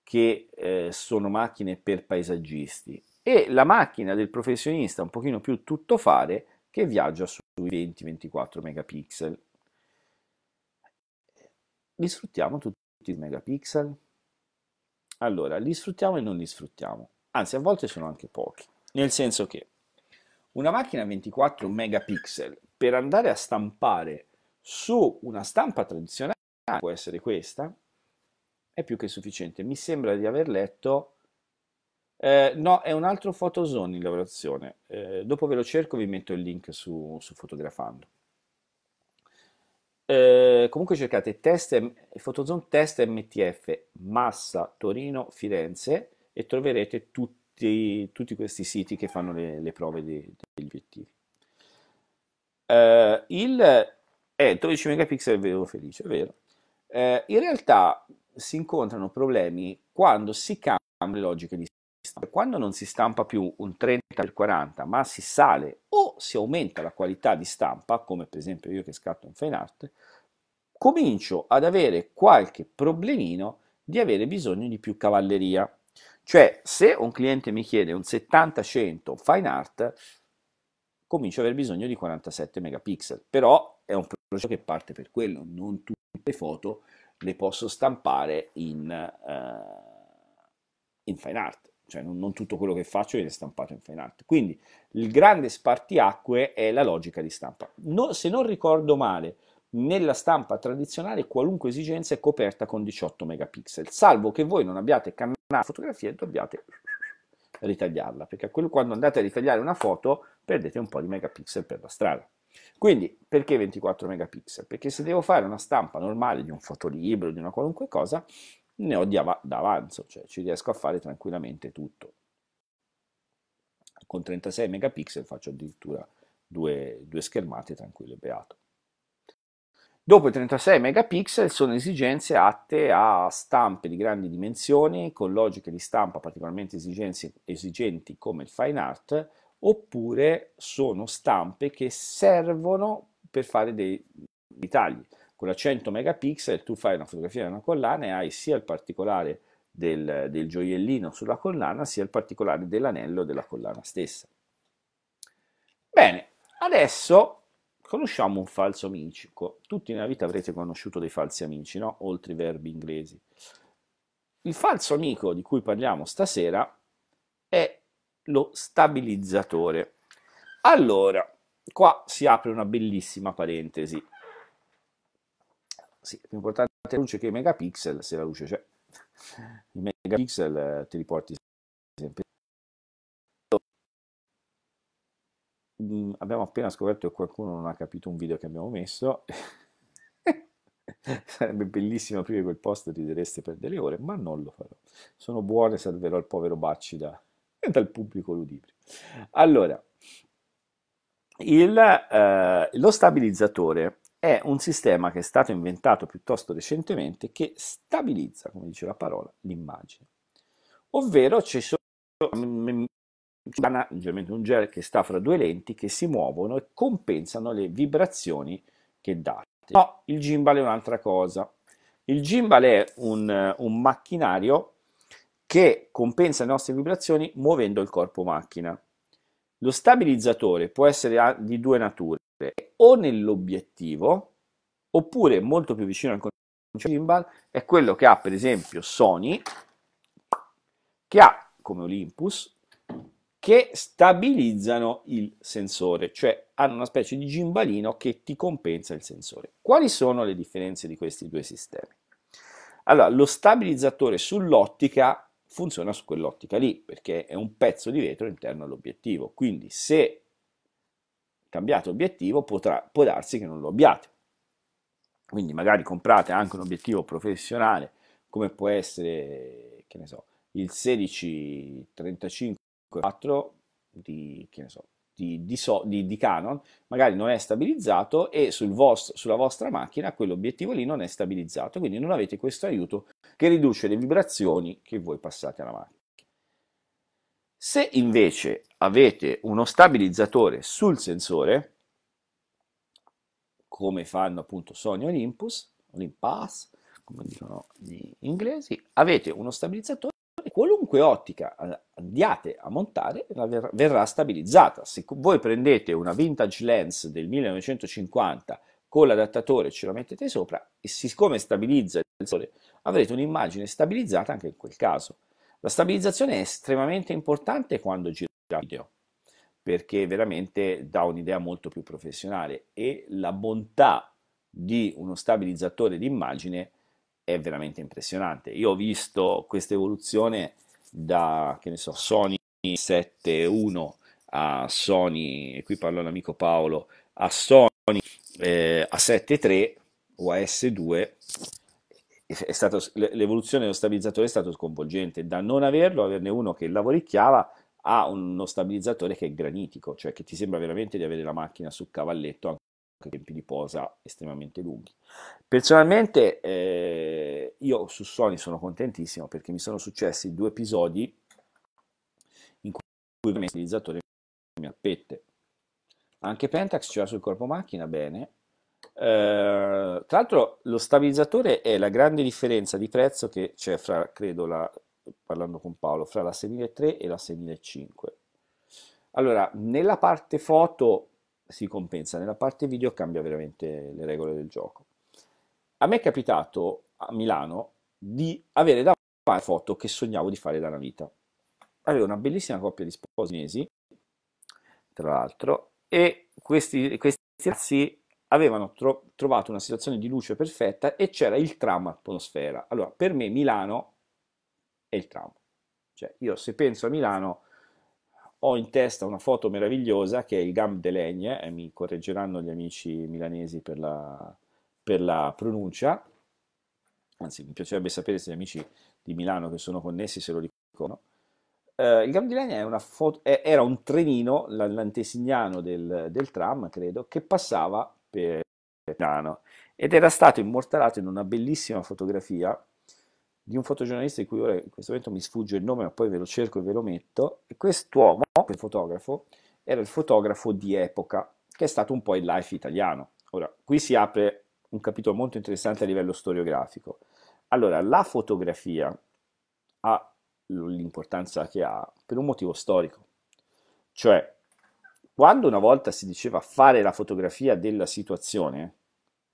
che eh, sono macchine per paesaggisti e la macchina del professionista un pochino più tuttofare che viaggia sui 20-24 megapixel. Li sfruttiamo tutti i megapixel? Allora, li sfruttiamo e non li sfruttiamo, anzi a volte sono anche pochi, nel senso che una macchina 24 megapixel per andare a stampare su una stampa tradizionale può essere questa, è più che sufficiente. Mi sembra di aver letto... Eh, no, è un altro Photozone in lavorazione. Eh, dopo ve lo cerco, vi metto il link su, su Fotografando. Eh, comunque cercate test, Photozone Test MTF Massa Torino Firenze e troverete tutti, tutti questi siti che fanno le, le prove de, degli obiettivi. Eh, il, 12 eh, megapixel vedo felice, è vero. Eh, in realtà si incontrano problemi quando si cambiano le logiche di stampa. Quando non si stampa più un 30x40, ma si sale o si aumenta la qualità di stampa, come per esempio io che scatto un fine art, comincio ad avere qualche problemino di avere bisogno di più cavalleria. Cioè, se un cliente mi chiede un 70-100 fine art, comincio ad aver bisogno di 47 megapixel. Però è un progetto che parte per quello, non tutte le foto le posso stampare in, uh, in fine art, cioè non, non, tutto quello che faccio viene stampato in fine art. Quindi il grande spartiacque è la logica di stampa. No, se non ricordo male, nella stampa tradizionale qualunque esigenza è coperta con 18 megapixel, salvo che voi non abbiate cambiato la fotografia e dobbiate ritagliarla, perché quando andate a ritagliare una foto perdete un po' di megapixel per la strada. Quindi, perché 24 megapixel? Perché se devo fare una stampa normale di un fotolibro, di una qualunque cosa, ne ho di av- d'avanzo, cioè ci riesco a fare tranquillamente tutto. Con 36 megapixel faccio addirittura due, due schermate tranquillo e beato. Dopo i 36 megapixel sono esigenze atte a stampe di grandi dimensioni, con logiche di stampa particolarmente esigenti come il fine art, oppure sono stampe che servono per fare dei, dei tagli. Con la 100 megapixel tu fai una fotografia di una collana e hai sia il particolare del, del gioiellino sulla collana, sia il particolare dell'anello della collana stessa. Bene, adesso conosciamo un falso amico. Tutti nella vita avrete conosciuto dei falsi amici, no? oltre i verbi inglesi. Il falso amico di cui parliamo stasera lo stabilizzatore. Allora, qua si apre una bellissima parentesi. Sì, l'importante è la luce che i megapixel, se la luce c'è, i megapixel eh, te li porti sempre. Mm, abbiamo appena scoperto che qualcuno non ha capito un video che abbiamo messo. Sarebbe bellissimo aprire quel post, ridereste per delle ore, ma non lo farò. Sono buone, salverò il povero Bacci da, dal pubblico ludibrio. Allora, il, eh, lo stabilizzatore è un sistema che è stato inventato piuttosto recentemente che stabilizza, come dice la parola, l'immagine. Ovvero ci sono un gel che sta fra due lenti che si muovono e compensano le vibrazioni che date. No, il gimbal è un'altra cosa. Il gimbal è un, un macchinario che compensa le nostre vibrazioni muovendo il corpo macchina. Lo stabilizzatore può essere di due nature, o nell'obiettivo, oppure molto più vicino al concetto gimbal, è quello che ha per esempio Sony, che ha come Olympus, che stabilizzano il sensore, cioè hanno una specie di gimbalino che ti compensa il sensore. Quali sono le differenze di questi due sistemi? Allora, lo stabilizzatore sull'ottica funziona su quell'ottica lì, perché è un pezzo di vetro interno all'obiettivo. Quindi se cambiate obiettivo potrà, può darsi che non lo abbiate. Quindi magari comprate anche un obiettivo professionale, come può essere, che ne so, il 16 35 4 di, che ne so, di, di, so, di, di Canon magari non è stabilizzato e sul vostro, sulla vostra macchina quell'obiettivo lì non è stabilizzato, quindi non avete questo aiuto che riduce le vibrazioni che voi passate alla macchina. Se invece avete uno stabilizzatore sul sensore, come fanno appunto Sony Olympus, Olympus, come dicono gli inglesi, avete uno stabilizzatore qualunque ottica andiate a montare verrà stabilizzata. Se voi prendete una vintage lens del 1950 con l'adattatore e ce la mettete sopra e siccome stabilizza il sole avrete un'immagine stabilizzata anche in quel caso. La stabilizzazione è estremamente importante quando girate video perché veramente dà un'idea molto più professionale e la bontà di uno stabilizzatore d'immagine è veramente impressionante. Io ho visto questa evoluzione da che ne so, Sony 7.1 a Sony, e qui parlo all'amico Paolo, a Sony eh, a 7.3 o a S2 stato, l'evoluzione dello stabilizzatore è stata sconvolgente, da non averlo, averne uno che lavoricchiava a uno stabilizzatore che è granitico, cioè che ti sembra veramente di avere la macchina su cavalletto anche tempi di posa estremamente lunghi. Personalmente eh, io su Sony sono contentissimo perché mi sono successi due episodi in cui il mio stilizzatore mi appette. Anche Pentax c'era sul corpo macchina bene. Eh, tra l'altro lo stabilizzatore è la grande differenza di prezzo che c'è fra, credo, la, parlando con Paolo, fra la 6003 e la 6005. Allora, nella parte foto si compensa. Nella parte video cambia veramente le regole del gioco. A me è capitato a Milano di avere da fare foto che sognavo di fare da una vita. Avevo una bellissima coppia di sposinesi, tra l'altro, e questi, questi ragazzi avevano tro- trovato una situazione di luce perfetta e c'era il tram atmosfera. Allora, per me Milano è il tram. Cioè, io se penso a Milano ho in testa una foto meravigliosa che è il Gam de Legne, e mi correggeranno gli amici milanesi per la, per la pronuncia, anzi mi piacerebbe sapere se gli amici di Milano che sono connessi se lo ricordano. Uh, eh, il Gam di Legna era un trenino, l'antesignano del, del, tram, credo, che passava per Milano ed era stato immortalato in una bellissima fotografia di un fotogiornalista di cui ora in questo momento mi sfugge il nome, ma poi ve lo cerco e ve lo metto. E quest'uomo, quel fotografo, era il fotografo di epoca, che è stato un po' il life italiano. Ora, qui si apre un capitolo molto interessante a livello storiografico. Allora, la fotografia ha l'importanza che ha per un motivo storico. Cioè, quando una volta si diceva fare la fotografia della situazione,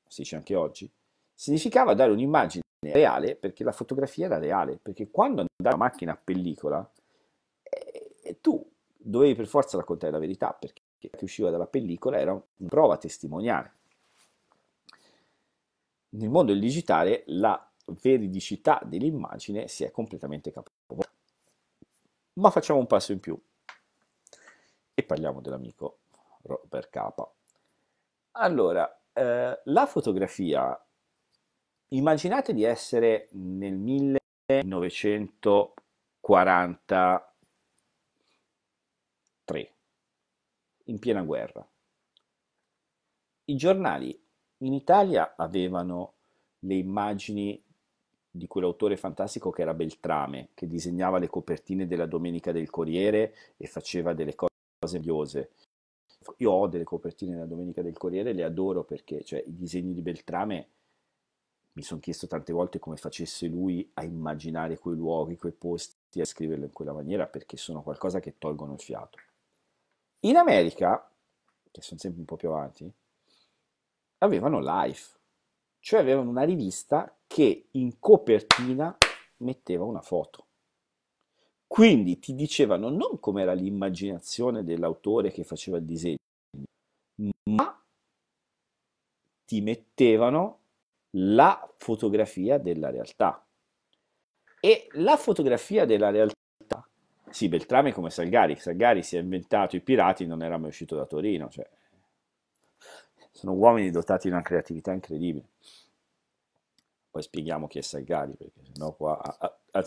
si dice anche oggi, significava dare un'immagine reale perché la fotografia era reale, perché quando andava la macchina a pellicola, eh, tu dovevi per forza raccontare la verità, perché che usciva dalla pellicola era una prova testimoniale. Nel mondo del digitale la veridicità dell'immagine si è completamente capovolta. Ma facciamo un passo in più e parliamo dell'amico Robert Capa. Allora, eh, la fotografia Immaginate di essere nel 1943, in piena guerra. I giornali in Italia avevano le immagini di quell'autore fantastico che era Beltrame, che disegnava le copertine della Domenica del Corriere e faceva delle cose meravigliose. Io ho delle copertine della Domenica del Corriere, le adoro perché cioè, i disegni di Beltrame mi sono chiesto tante volte come facesse lui a immaginare quei luoghi, quei posti, a scriverlo in quella maniera, perché sono qualcosa che tolgono il fiato. In America, che sono sempre un po' più avanti, avevano Life, cioè avevano una rivista che in copertina metteva una foto. Quindi ti dicevano non com'era l'immaginazione dell'autore che faceva il disegno, ma ti mettevano la fotografia della realtà. E la fotografia della realtà, sì, Beltrame come Salgari, Salgari si è inventato i pirati, non era mai uscito da Torino, cioè, sono uomini dotati di una creatività incredibile. Poi spieghiamo chi è Salgari, perché sennò qua a, a, a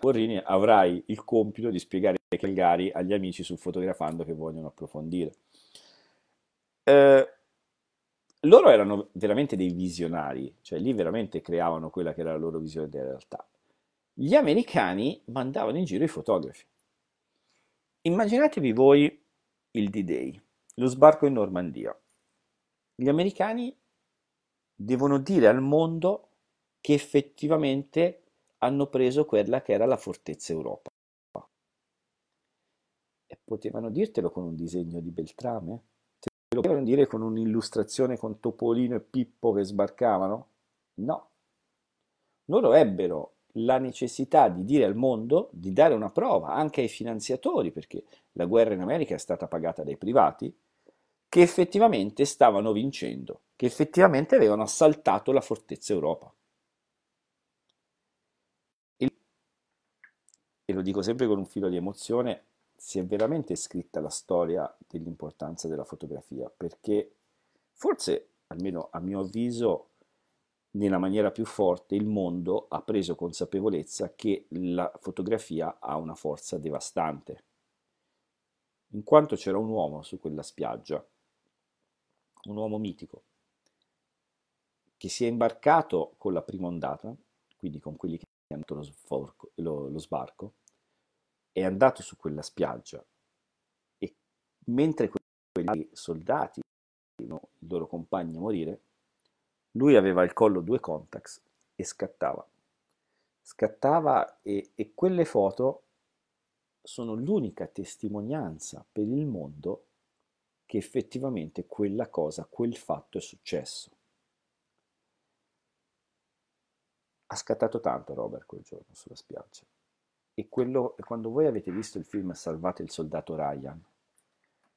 Borrini avrai il compito di spiegare Salgari agli amici sul fotografando che vogliono approfondire. Eh, loro erano veramente dei visionari, cioè lì veramente creavano quella che era la loro visione della realtà. Gli americani mandavano in giro i fotografi. Immaginatevi voi il D-Day, lo sbarco in Normandia. Gli americani devono dire al mondo che effettivamente hanno preso quella che era la fortezza Europa. E potevano dirtelo con un disegno di Beltrame? Lo potevano dire con un'illustrazione con Topolino e Pippo che sbarcavano? No. Loro ebbero la necessità di dire al mondo, di dare una prova anche ai finanziatori, perché la guerra in America è stata pagata dai privati, che effettivamente stavano vincendo, che effettivamente avevano assaltato la fortezza Europa. E lo dico sempre con un filo di emozione, si è veramente scritta la storia dell'importanza della fotografia, perché forse, almeno a mio avviso, nella maniera più forte il mondo ha preso consapevolezza che la fotografia ha una forza devastante. In quanto c'era un uomo su quella spiaggia, un uomo mitico, che si è imbarcato con la prima ondata, quindi con quelli che hanno fatto lo, lo, lo sbarco, è andato su quella spiaggia e mentre quei soldati vedevano i loro compagni a morire, lui aveva al collo due contax e scattava. Scattava e, e quelle foto sono l'unica testimonianza per il mondo che effettivamente quella cosa, quel fatto è successo. Ha scattato tanto Robert quel giorno sulla spiaggia. E quello, quando voi avete visto il film Salvate il soldato Ryan,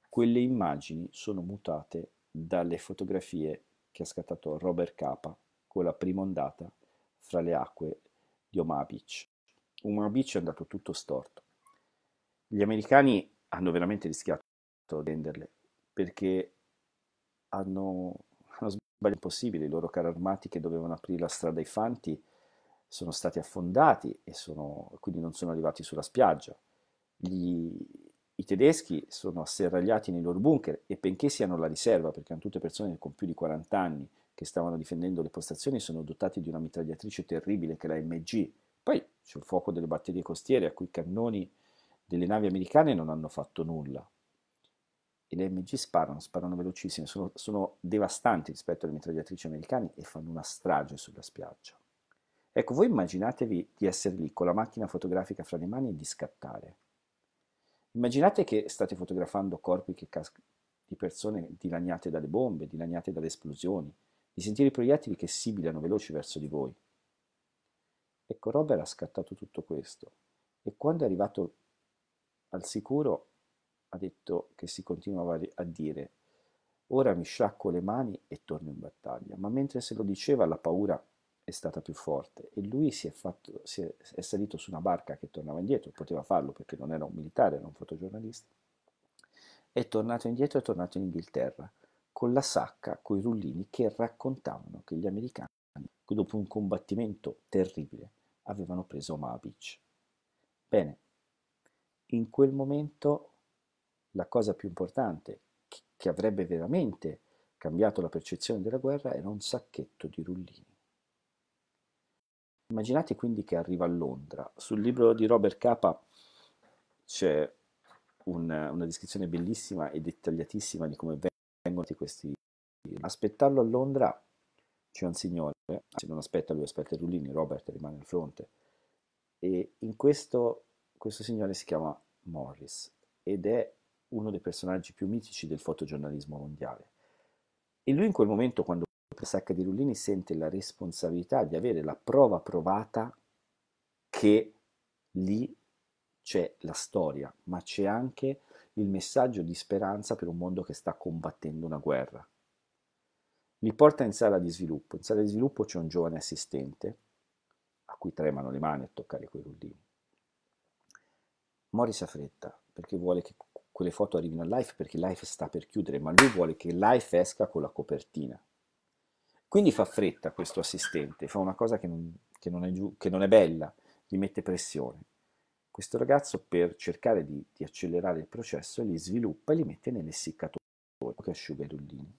quelle immagini sono mutate dalle fotografie che ha scattato Robert Capa con la prima ondata fra le acque di Omaha Beach. Omaha Beach è andato tutto storto. Gli americani hanno veramente rischiato di venderle perché hanno, hanno sbagliato impossibile i loro carri armati che dovevano aprire la strada ai fanti sono stati affondati e sono, quindi non sono arrivati sulla spiaggia. Gli, I tedeschi sono asserragliati nei loro bunker e benché siano la riserva, perché hanno tutte persone con più di 40 anni che stavano difendendo le postazioni, sono dotati di una mitragliatrice terribile che è la MG. Poi c'è il fuoco delle batterie costiere a cui i cannoni delle navi americane non hanno fatto nulla. E le MG sparano, sparano velocissime, sono, sono devastanti rispetto alle mitragliatrici americane e fanno una strage sulla spiaggia. Ecco, voi immaginatevi di essere lì con la macchina fotografica fra le mani e di scattare. Immaginate che state fotografando corpi cas- di persone dilaniate dalle bombe, dilaniate dalle esplosioni, di sentire i proiettili che sibilano veloci verso di voi. Ecco, Robert ha scattato tutto questo e quando è arrivato al sicuro ha detto che si continuava a dire ora mi sciacco le mani e torno in battaglia, ma mentre se lo diceva la paura è stata più forte e lui si è, fatto, si è, è salito su una barca che tornava indietro, poteva farlo perché non era un militare, era un fotogiornalista, è tornato indietro, è tornato in Inghilterra con la sacca, con i rullini che raccontavano che gli americani, dopo un combattimento terribile, avevano preso Omaha Beach. Bene, in quel momento la cosa più importante che avrebbe veramente cambiato la percezione della guerra era un sacchetto di rullini. Immaginate quindi che arriva a Londra. Sul libro di Robert Capa c'è una, una descrizione bellissima e dettagliatissima di come vengono questi. Aspettarlo a Londra c'è un signore, se non aspetta lui aspetta i rullini, Robert rimane al fronte. E in questo, questo signore si chiama Morris ed è uno dei personaggi più mitici del fotogiornalismo mondiale. E lui in quel momento, quando Sacca di Rullini sente la responsabilità di avere la prova provata che lì c'è la storia, ma c'è anche il messaggio di speranza per un mondo che sta combattendo una guerra. Li porta in sala di sviluppo. In sala di sviluppo c'è un giovane assistente a cui tremano le mani a toccare quei rullini. Morris ha fretta perché vuole che quelle foto arrivino a Life perché Life sta per chiudere, ma lui vuole che Life esca con la copertina. Quindi fa fretta questo assistente, fa una cosa che non, che non, è, giu, che non è, bella, gli mette pressione. Questo ragazzo per cercare di, di accelerare il processo li sviluppa e li mette nell'essiccatore che asciuga i rullini.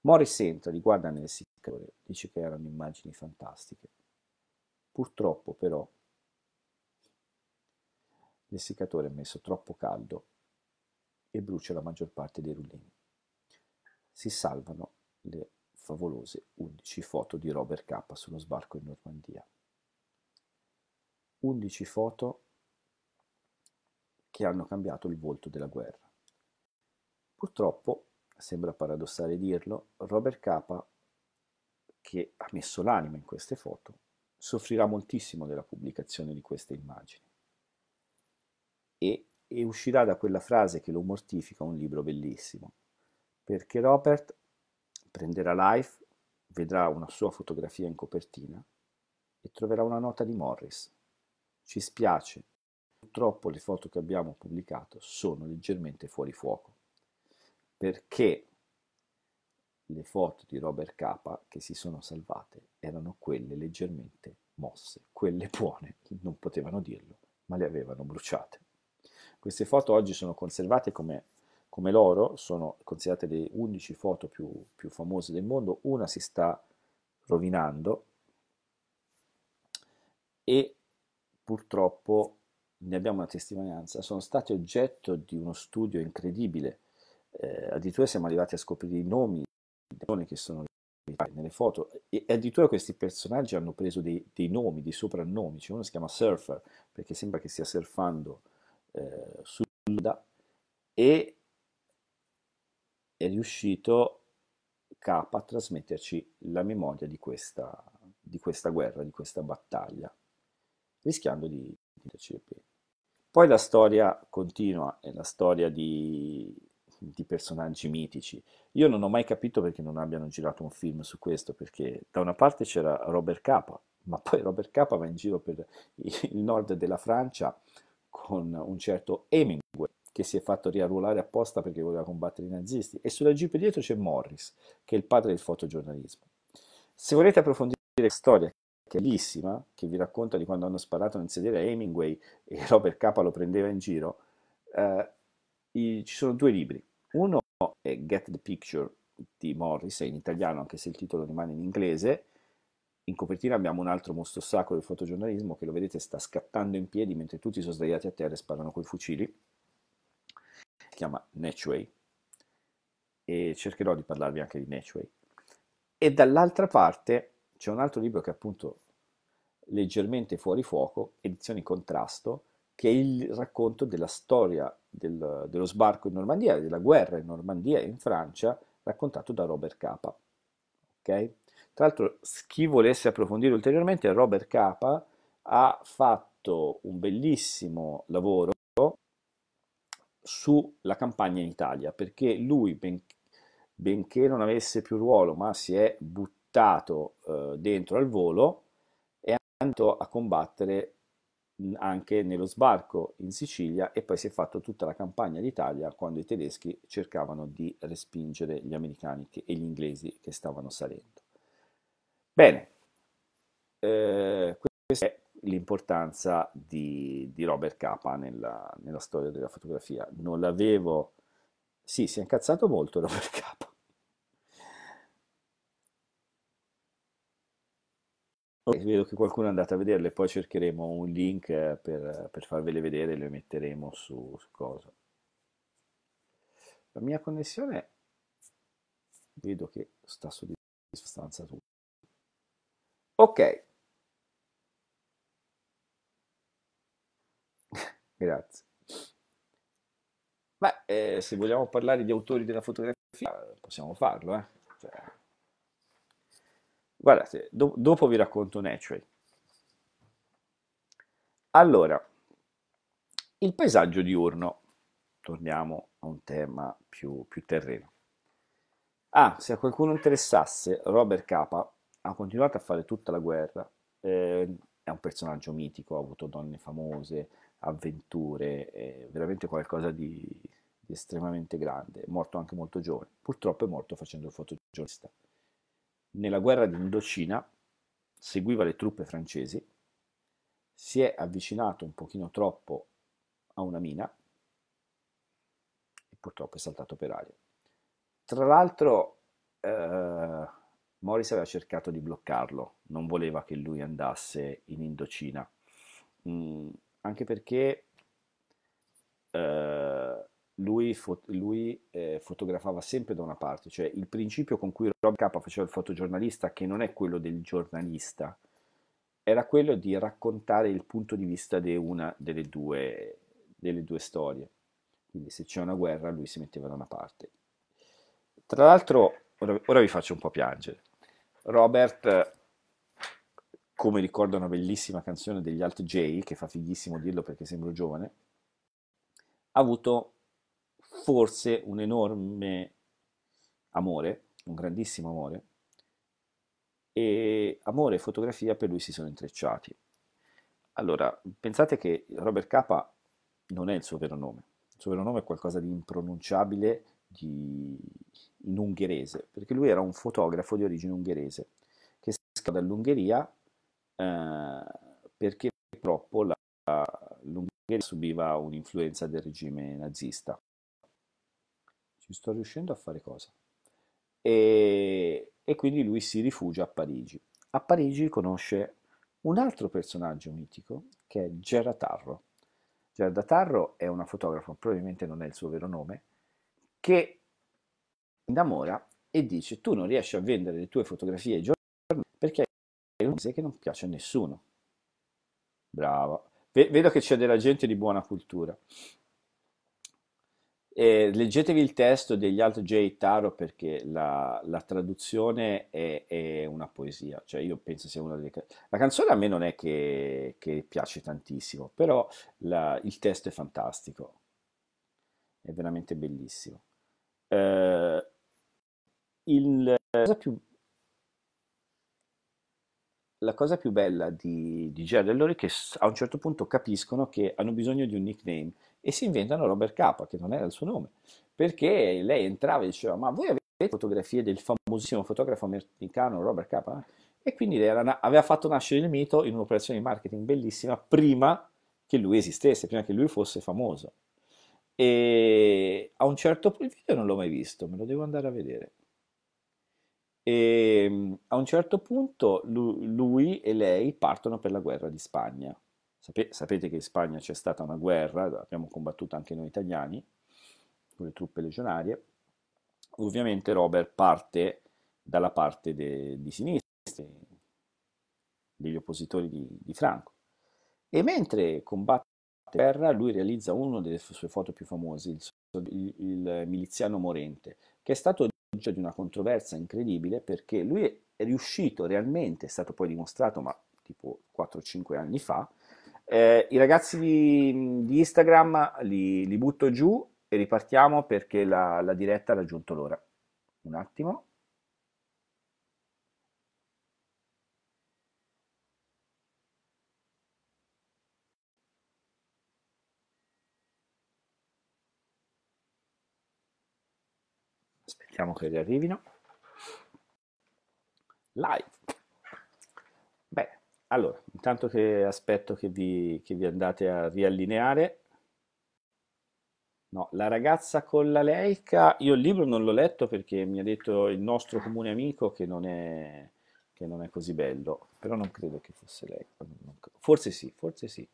Morris entra, li guarda nell'essiccatore, dice che erano immagini fantastiche. Purtroppo però l'essiccatore è messo troppo caldo e brucia la maggior parte dei rullini. Si salvano le favolose 11 foto di Robert K sullo sbarco in Normandia. 11 foto che hanno cambiato il volto della guerra. Purtroppo, sembra paradossale dirlo, Robert Capa, che ha messo l'anima in queste foto, soffrirà moltissimo della pubblicazione di queste immagini e, e uscirà da quella frase che lo mortifica un libro bellissimo, perché Robert Prenderà Life, vedrà una sua fotografia in copertina e troverà una nota di Morris. Ci spiace, purtroppo le foto che abbiamo pubblicato sono leggermente fuori fuoco, perché le foto di Robert Capa che si sono salvate erano quelle leggermente mosse, quelle buone, non potevano dirlo, ma le avevano bruciate. Queste foto oggi sono conservate come come l'oro, sono considerate le 11 foto più, più famose del mondo, una si sta rovinando e purtroppo ne abbiamo una testimonianza, sono state oggetto di uno studio incredibile. Eh, addirittura siamo arrivati a scoprire i nomi delle persone che sono nelle foto e, addirittura questi personaggi hanno preso dei, dei nomi, dei soprannomi. C'è cioè, uno si chiama Surfer perché sembra che stia surfando eh, sull'onda e è riuscito K a trasmetterci la memoria di questa, di questa guerra, di questa battaglia, rischiando di metterci Poi la storia continua, è la storia di, di personaggi mitici. Io non ho mai capito perché non abbiano girato un film su questo, perché da una parte c'era Robert Capa, ma poi Robert Capa va in giro per il nord della Francia con un certo Hemingway che si è fatto riarruolare apposta perché voleva combattere i nazisti, e sulla Jeep dietro c'è Morris, che è il padre del fotogiornalismo. Se volete approfondire la storia, che è bellissima, che vi racconta di quando hanno sparato nel sedere a Hemingway e Robert Capa lo prendeva in giro, eh, i, ci sono due libri. Uno è Get the Picture di Morris, è in italiano anche se il titolo rimane in inglese, in copertina abbiamo un altro mostro sacro del fotogiornalismo che lo vedete sta scattando in piedi mentre tutti sono sdraiati a terra e sparano coi fucili chiama Natchway e cercherò di parlarvi anche di Natchway. E dall'altra parte c'è un altro libro che è appunto leggermente fuori fuoco, edizioni contrasto, che è il racconto della storia del, dello sbarco in Normandia, della guerra in Normandia e in Francia, raccontato da Robert Capa. Okay? Tra l'altro, chi volesse approfondire ulteriormente, Robert Capa ha fatto un bellissimo lavoro sulla campagna in Italia, perché lui, ben, benché non avesse più ruolo, ma si è buttato eh, dentro al volo, è andato a combattere anche nello sbarco in Sicilia e poi si è fatto tutta la campagna d'Italia quando i tedeschi cercavano di respingere gli americani che, e gli inglesi che stavano salendo. Bene, eh, questo è l'importanza di, di, Robert Capa nella, nella, storia della fotografia. Non l'avevo... Sì, si è incazzato molto Robert Capa. Okay, vedo che qualcuno è andato a vederle, poi cercheremo un link eh, per, per farvele vedere e le metteremo su, su cosa. La mia connessione vedo che sta soddisfacendo abbastanza tutto. Ok, Grazie. Ma eh, se vogliamo parlare di autori della fotografia, possiamo farlo. Eh? Cioè... Guardate, do dopo vi racconto Natural. Allora, il paesaggio diurno, torniamo a un tema più, più terreno. Ah, se a qualcuno interessasse, Robert Capa ha continuato a fare tutta la guerra, eh, è un personaggio mitico, ha avuto donne famose, avventure, è veramente qualcosa di, di estremamente grande, è morto anche molto giovane, purtroppo è morto facendo il fotogiornalista. Nella guerra di Indocina seguiva le truppe francesi, si è avvicinato un pochino troppo a una mina e purtroppo è saltato per aria. Tra l'altro eh, Morris aveva cercato di bloccarlo, non voleva che lui andasse in Indocina. Mm, anche perché eh, lui, fo- lui eh, fotografava sempre da una parte, cioè il principio con cui Rob K faceva il fotogiornalista, che non è quello del giornalista, era quello di raccontare il punto di vista di una delle due, delle due storie. Quindi se c'è una guerra lui si metteva da una parte. Tra l'altro, ora, ora vi faccio un po' piangere. Robert come ricorda una bellissima canzone degli Alt J, che fa fighissimo dirlo perché sembro giovane, ha avuto forse un enorme amore, un grandissimo amore, e amore e fotografia per lui si sono intrecciati. Allora, pensate che Robert Capa non è il suo vero nome, il suo vero nome è qualcosa di impronunciabile di... in ungherese, perché lui era un fotografo di origine ungherese che si dall'Ungheria eh, perché purtroppo la, l'Ungheria subiva un'influenza del regime nazista. Ci sto riuscendo a fare cosa? E, e quindi lui si rifugia a Parigi. A Parigi conosce un altro personaggio mitico che è Gerard Tarro. Gerard Tarro è una fotografa, probabilmente non è il suo vero nome, che innamora e dice tu non riesci a vendere le tue fotografie ai giornali un paese che non piace a nessuno. Brava. Vedo che c'è della gente di buona cultura. E leggetevi il testo degli altri J. Taro perché la, la traduzione è, è, una poesia, cioè io penso sia una delle... La canzone a me non è che, che piace tantissimo, però la, il testo è fantastico, è veramente bellissimo. Eh, il, la cosa più la cosa più bella di, di Jared e Lori è che a un certo punto capiscono che hanno bisogno di un nickname e si inventano Robert Capa, che non era il suo nome, perché lei entrava e diceva ma voi avete fotografie del famosissimo fotografo americano Robert Capa? E quindi era, aveva fatto nascere il mito in un'operazione di marketing bellissima prima che lui esistesse, prima che lui fosse famoso. E a un certo punto il video non l'ho mai visto, me lo devo andare a vedere. E ehm, a un certo punto lui e lei partono per la guerra di Spagna. sapete che in Spagna c'è stata una guerra, abbiamo combattuto anche noi italiani con le truppe legionarie. Ovviamente Robert parte dalla parte de, di sinistra, degli oppositori di, di Franco. E mentre combatte la guerra, lui realizza una delle sue foto più famose, il, il, il miliziano morente, che è stato di una controversia incredibile perché lui è riuscito realmente, è stato poi dimostrato, ma tipo 4-5 anni fa, eh, i ragazzi di, di Instagram li, li, butto giù e ripartiamo perché la, la diretta ha raggiunto l'ora. Un attimo. aspettiamo che arrivino. Live. Beh, allora, intanto che aspetto che vi, che vi andate a riallineare. No, la ragazza con la leica, io il libro non l'ho letto perché mi ha detto il nostro comune amico che non è, che non è così bello, però non credo che fosse lei. Forse sì, forse sì.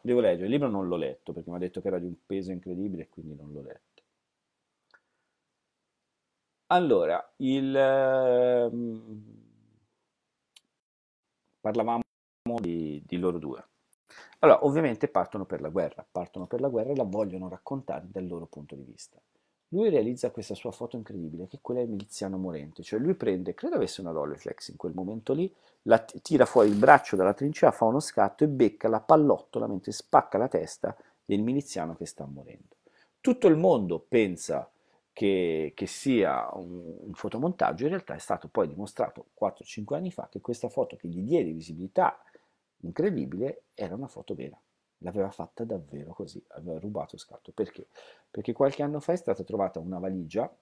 Devo leggere, il libro non l'ho letto perché mi ha detto che era di un peso incredibile e quindi non l'ho letto. Allora, il, eh, parlavamo di, di, loro due. Allora, ovviamente partono per la guerra, partono per la guerra e la vogliono raccontare dal loro punto di vista. Lui realizza questa sua foto incredibile, che è quella del miliziano morente, cioè lui prende, credo avesse una Rolleiflex in quel momento lì, la tira fuori il braccio dalla trincea, fa uno scatto e becca la pallottola mentre spacca la testa del miliziano che sta morendo. Tutto il mondo pensa che, che sia un, un, fotomontaggio, in realtà è stato poi dimostrato 4-5 anni fa che questa foto che gli diede visibilità incredibile era una foto vera. L'aveva fatta davvero così, aveva rubato scatto. Perché? Perché qualche anno fa è stata trovata una valigia,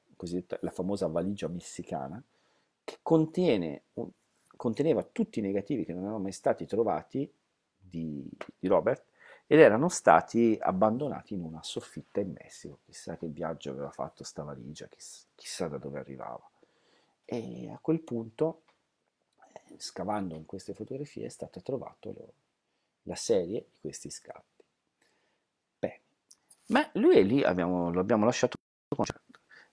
la famosa valigia messicana, che contiene un, conteneva tutti i negativi che non erano mai stati trovati di, di Robert, ed erano stati abbandonati in una soffitta in Messico. Chissà che viaggio aveva fatto sta valigia, chiss- chissà da dove arrivava. E a quel punto, eh, scavando in queste fotografie, è stata trovata la serie di questi scatti. Bene, ma lui è lì abbiamo, lo abbiamo lasciato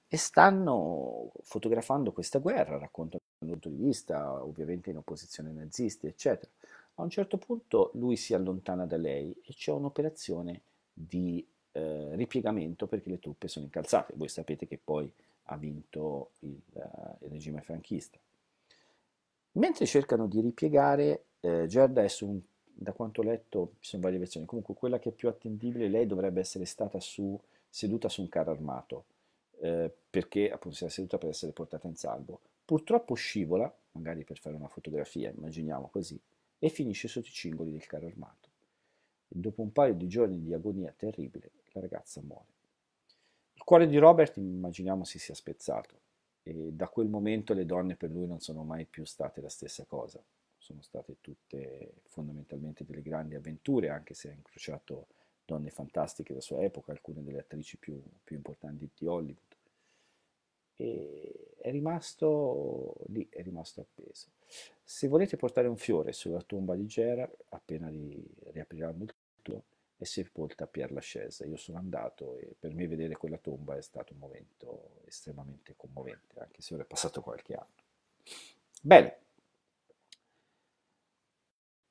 e stanno fotografando questa guerra, raccontano il punto di vista, ovviamente in opposizione ai nazisti, eccetera. A un certo punto lui si allontana da lei e c'è un'operazione di eh, ripiegamento perché le truppe sono incalzate. Voi sapete che poi ha vinto il, eh, il regime franchista. Mentre cercano di ripiegare, eh, Gerda è su, un, da quanto ho letto, ci sono varie versioni, comunque quella che è più attendibile, lei dovrebbe essere stata su, seduta su un carro armato, eh, perché appunto si era seduta per essere portata in salvo. Purtroppo scivola, magari per fare una fotografia, immaginiamo così, e finisce sotto i cingoli del carro armato. E dopo un paio di giorni di agonia terribile, la ragazza muore. Il cuore di Robert immaginiamo si sia spezzato e da quel momento le donne per lui non sono mai più state la stessa cosa. Sono state tutte fondamentalmente delle grandi avventure, anche se ha incrociato donne fantastiche della sua epoca, alcune delle attrici più, più importanti di Hollywood e è rimasto lì, è rimasto appeso. Se volete portare un fiore sulla tomba di Gerard, appena li riapriranno il tutto, è sepolta Pierre Lachaise. Io sono andato e per me vedere quella tomba è stato un momento estremamente commovente, anche se ora è passato qualche anno. Bene,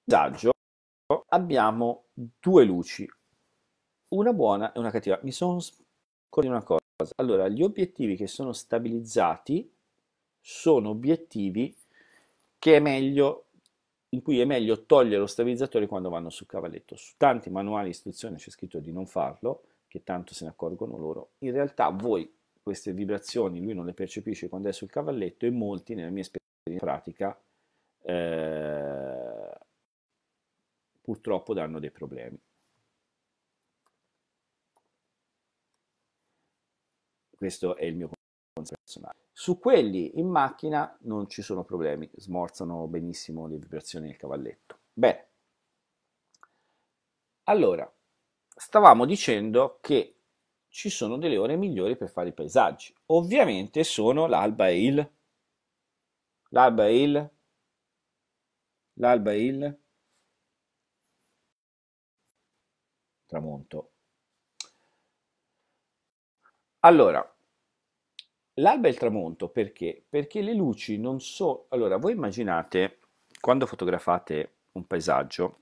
messaggio abbiamo due luci, una buona e una cattiva. Mi sono scordato una cosa. Allora, gli obiettivi che sono stabilizzati sono obiettivi meglio, in cui è meglio togliere lo stabilizzatore quando vanno sul cavalletto. Su tanti manuali di istruzione c'è scritto di non farlo, che tanto se ne accorgono loro. In realtà voi queste vibrazioni lui non le percepisce quando è sul cavalletto e molti, nella mia esperienza di pratica, eh, purtroppo danno dei problemi. Questo è il mio consiglio personale. Su quelli in macchina non ci sono problemi, smorzano benissimo le vibrazioni del cavalletto. Bene. Allora, stavamo dicendo che ci sono delle ore migliori per fare i paesaggi. Ovviamente sono l'alba e il l'alba e il l'alba e il tramonto allora, l'alba e il tramonto perché? Perché le luci non sono... Allora, voi immaginate quando fotografate un paesaggio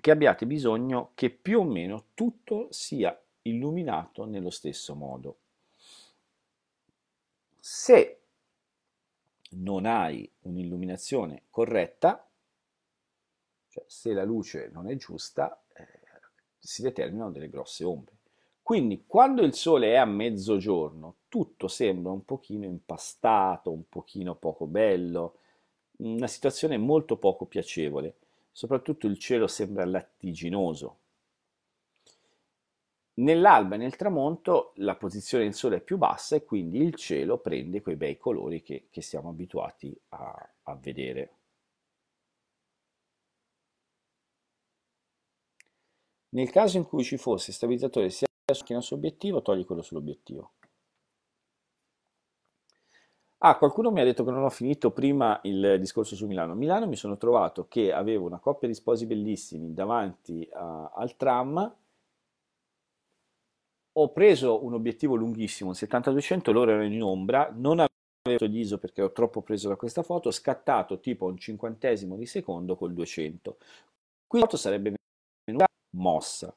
che abbiate bisogno che più o meno tutto sia illuminato nello stesso modo. Se non hai un'illuminazione corretta, cioè se la luce non è giusta, eh, si determinano delle grosse ombre. Quindi quando il sole è a mezzogiorno, tutto sembra un pochino impastato, un pochino poco bello, una situazione molto poco piacevole. Soprattutto il cielo sembra lattiginoso. Nell'alba e nel tramonto la posizione del sole è più bassa e quindi il cielo prende quei bei colori che, che siamo abituati a, a vedere. Nel caso in cui ci fosse stabilizzatore schiena sull'obiettivo, togli quello sull'obiettivo. Ah, qualcuno mi ha detto che non ho finito prima il discorso su Milano. Milano mi sono trovato che avevo una coppia di sposi bellissimi davanti a, al tram. Ho preso un obiettivo lunghissimo, 7200, 70 loro erano in ombra, non avevo gli ISO perché ho troppo preso da questa foto, ho scattato tipo un cinquantesimo di secondo col 200. Qui la foto sarebbe venuta mossa.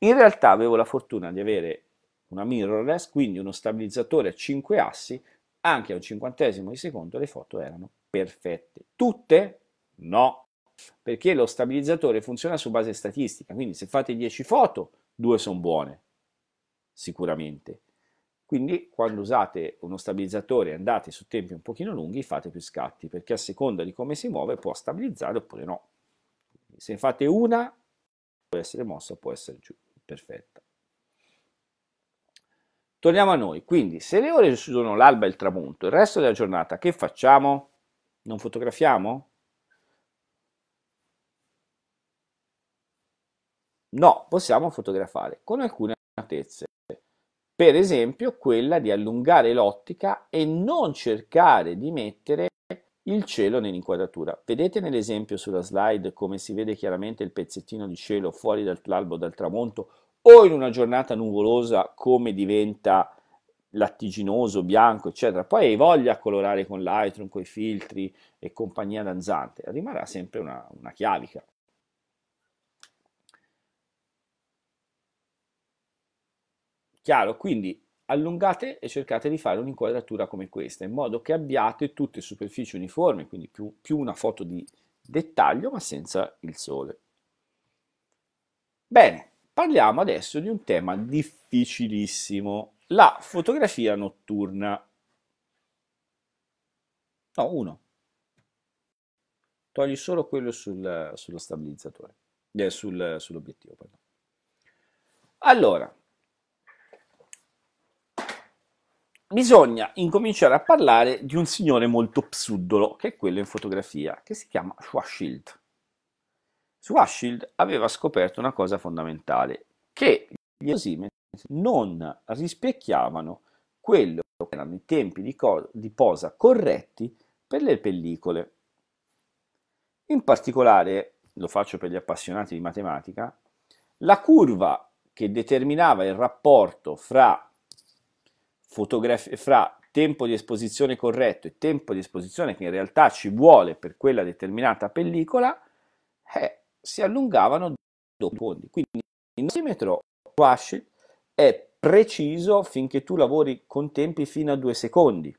In realtà avevo la fortuna di avere una mirrorless, quindi uno stabilizzatore a 5 assi, anche a un cinquantesimo di secondo le foto erano perfette. Tutte? No, perché lo stabilizzatore funziona su base statistica, quindi se fate 10 foto, 2 sono buone, sicuramente. Quindi quando usate uno stabilizzatore e andate su tempi un pochino lunghi, fate più scatti, perché a seconda di come si muove può stabilizzare oppure no. Se fate una, può essere mossa, può essere giù perfetta. Torniamo a noi, quindi se le ore sono l'alba e il tramonto, il resto della giornata che facciamo? Non fotografiamo? No, possiamo fotografare con alcune altezze. per esempio quella di allungare l'ottica e non cercare di mettere il cielo nell'inquadratura. Vedete nell'esempio sulla slide come si vede chiaramente il pezzettino di cielo fuori dall'albo, dal tramonto, o in una giornata nuvolosa come diventa lattiginoso, bianco, eccetera. Poi hai voglia a colorare con Lightroom, con i filtri e compagnia danzante, rimarrà sempre una, una chiavica. Chiaro, quindi allungate e cercate di fare un'inquadratura come questa, in modo che abbiate tutte superfici uniformi, quindi più, più una foto di dettaglio ma senza il sole. Bene, parliamo adesso di un tema difficilissimo, la fotografia notturna. No, uno. Togli solo quello sul, sullo stabilizzatore, eh, sul, sull'obiettivo. Allora, bisogna incominciare a parlare di un signore molto psuddolo, che è quello in fotografia, che si chiama Schwarzschild. Schwarzschild aveva scoperto una cosa fondamentale, che gli osimetri non rispecchiavano quello che erano i tempi di, di posa corretti per le pellicole. In particolare, lo faccio per gli appassionati di matematica, la curva che determinava il rapporto fra fotografia fra tempo di esposizione corretto e tempo di esposizione che in realtà ci vuole per quella determinata pellicola, eh, si allungavano due secondi. Quindi il dosimetro wash è preciso finché tu lavori con tempi fino a due secondi.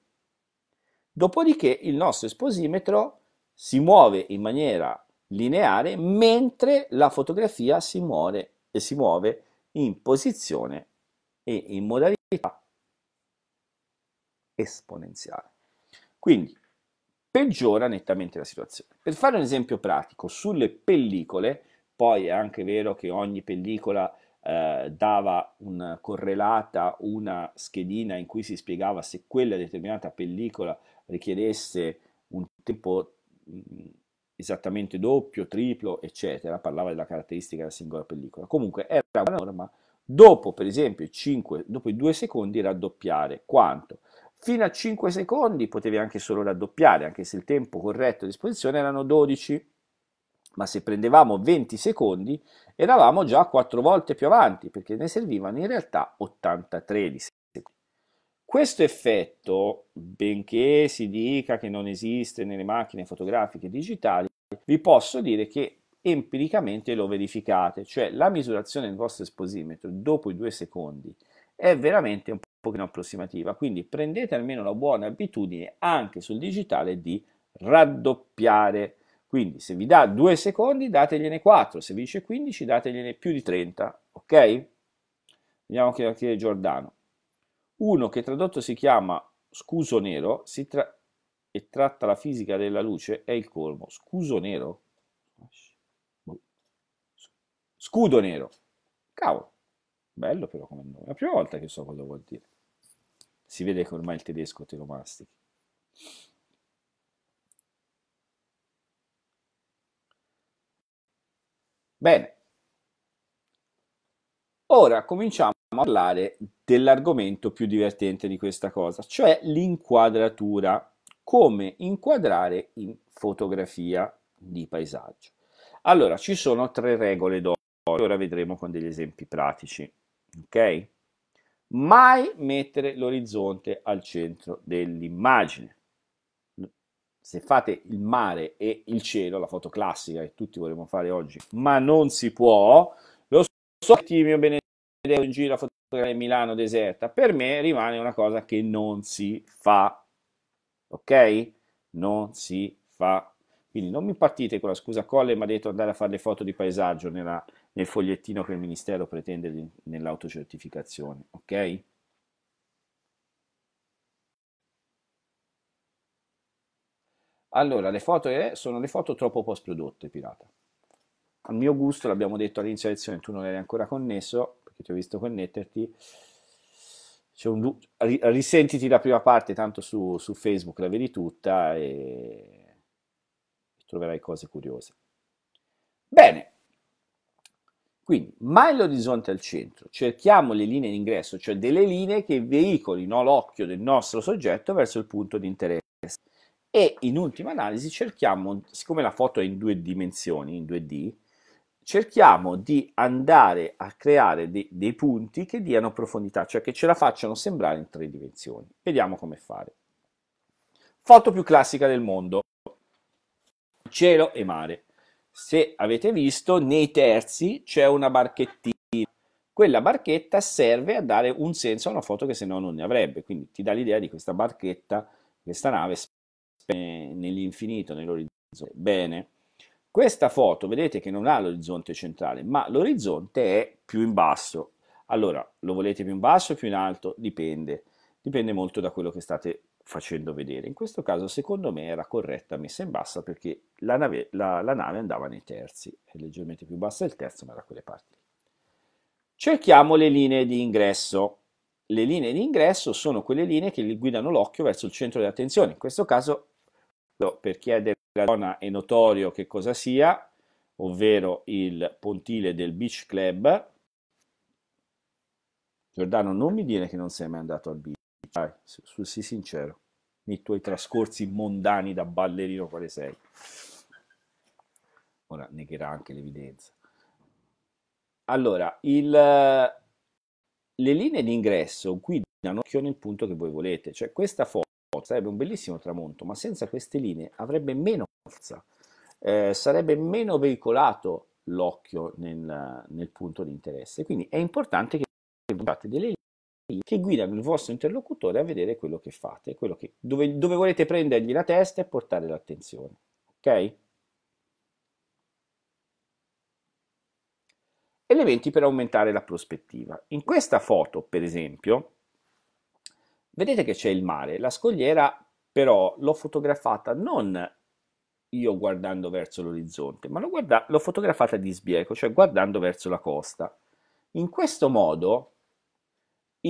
Dopodiché il nostro esposimetro si muove in maniera lineare mentre la fotografia si muove, e si muove in posizione e in modalità esponenziale. Quindi peggiora nettamente la situazione. Per fare un esempio pratico, sulle pellicole, poi è anche vero che ogni pellicola eh, dava un correlata, una schedina in cui si spiegava se quella determinata pellicola richiedesse un tempo mm, esattamente doppio, triplo, eccetera, parlava della caratteristica della singola pellicola. Comunque era una norma, dopo per esempio 5, dopo i 2 secondi raddoppiare quanto? fino a 5 secondi potevi anche solo raddoppiare, anche se il tempo corretto a disposizione erano 12, ma se prendevamo 20 secondi eravamo già 4 volte più avanti, perché ne servivano in realtà 83 di secondi. Questo effetto, benché si dica che non esiste nelle macchine fotografiche digitali, vi posso dire che empiricamente lo verificate, cioè la misurazione del vostro esposimetro dopo i due secondi è veramente un pochino approssimativa. Quindi prendete almeno la buona abitudine anche sul digitale di raddoppiare. Quindi se vi dà 2 secondi dategliene 4, se vi dice 15 dategliene più di 30, ok? Vediamo che è Giordano. Uno che tradotto si chiama scuso nero si tra e tratta la fisica della luce è il colmo. Scuso nero? Scudo nero. Cavolo, bello però come nome. È la prima volta che so cosa vuol dire si vede che ormai il tedesco te lo mastichi. Bene, ora cominciamo a parlare dell'argomento più divertente di questa cosa, cioè l'inquadratura, come inquadrare in fotografia di paesaggio. Allora, ci sono tre regole d'oro, ora vedremo con degli esempi pratici, ok? mai mettere l'orizzonte al centro dell'immagine. Se fate il mare e il cielo, la foto classica che tutti vorremmo fare oggi, ma non si può, lo so che Timio Benedetto in giro a fotografare Milano deserta, per me rimane una cosa che non si fa, ok? Non si fa. Quindi non mi partite con la scusa Colle mi ha detto andare a fare le foto di paesaggio nella nel fogliettino che il Ministero pretende nell'autocertificazione, ok? Allora, le foto è, sono le foto troppo post prodotte, pirata. Al mio gusto, l'abbiamo detto all'inizio lezione, tu non eri ancora connesso, perché ti ho visto connetterti, C'è un, risentiti la prima parte, tanto su, su Facebook la vedi tutta e troverai cose curiose. Bene, quindi mai l'orizzonte al centro, cerchiamo le linee d'ingresso, cioè delle linee che veicolino l'occhio del nostro soggetto verso il punto di interesse. E in ultima analisi cerchiamo, siccome la foto è in due dimensioni, in 2D, cerchiamo di andare a creare de dei punti che diano profondità, cioè che ce la facciano sembrare in tre dimensioni. Vediamo come fare. Foto più classica del mondo, cielo e mare se avete visto, nei terzi c'è una barchettina. Quella barchetta serve a dare un senso a una foto che se no non ne avrebbe, quindi ti dà l'idea di questa barchetta, questa nave nell'infinito, nell'orizzonte. Bene, questa foto vedete che non ha l'orizzonte centrale, ma l'orizzonte è più in basso. Allora, lo volete più in basso o più in alto? Dipende, dipende molto da quello che state facendo vedere. In questo caso secondo me era corretta messa in bassa perché la nave, la, la nave andava nei terzi, è leggermente più bassa del terzo ma da quelle parti. Cerchiamo le linee di ingresso. Le linee di ingresso sono quelle linee che guidano l'occhio verso il centro di attenzione. In questo caso, per chi è della zona è notorio che cosa sia, ovvero il pontile del Beach Club. Giordano, non mi dire che non sei mai andato al beach. Dai, sii sincero, nei tuoi trascorsi mondani da ballerino quale sei. Ora negherà anche l'evidenza. Allora, il, le linee d'ingresso guidano occhio nel punto che voi volete, cioè questa foto sarebbe un bellissimo tramonto, ma senza queste linee avrebbe meno forza, eh, sarebbe meno veicolato l'occhio nel, nel punto di interesse. Quindi è importante che voi facciate delle linee che guidano il vostro interlocutore a vedere quello che fate, quello che, dove, dove volete prendergli la testa e portare l'attenzione. Ok? Elementi per aumentare la prospettiva. In questa foto, per esempio, vedete che c'è il mare, la scogliera però l'ho fotografata non io guardando verso l'orizzonte, ma l'ho, l'ho fotografata di sbieco, cioè guardando verso la costa. In questo modo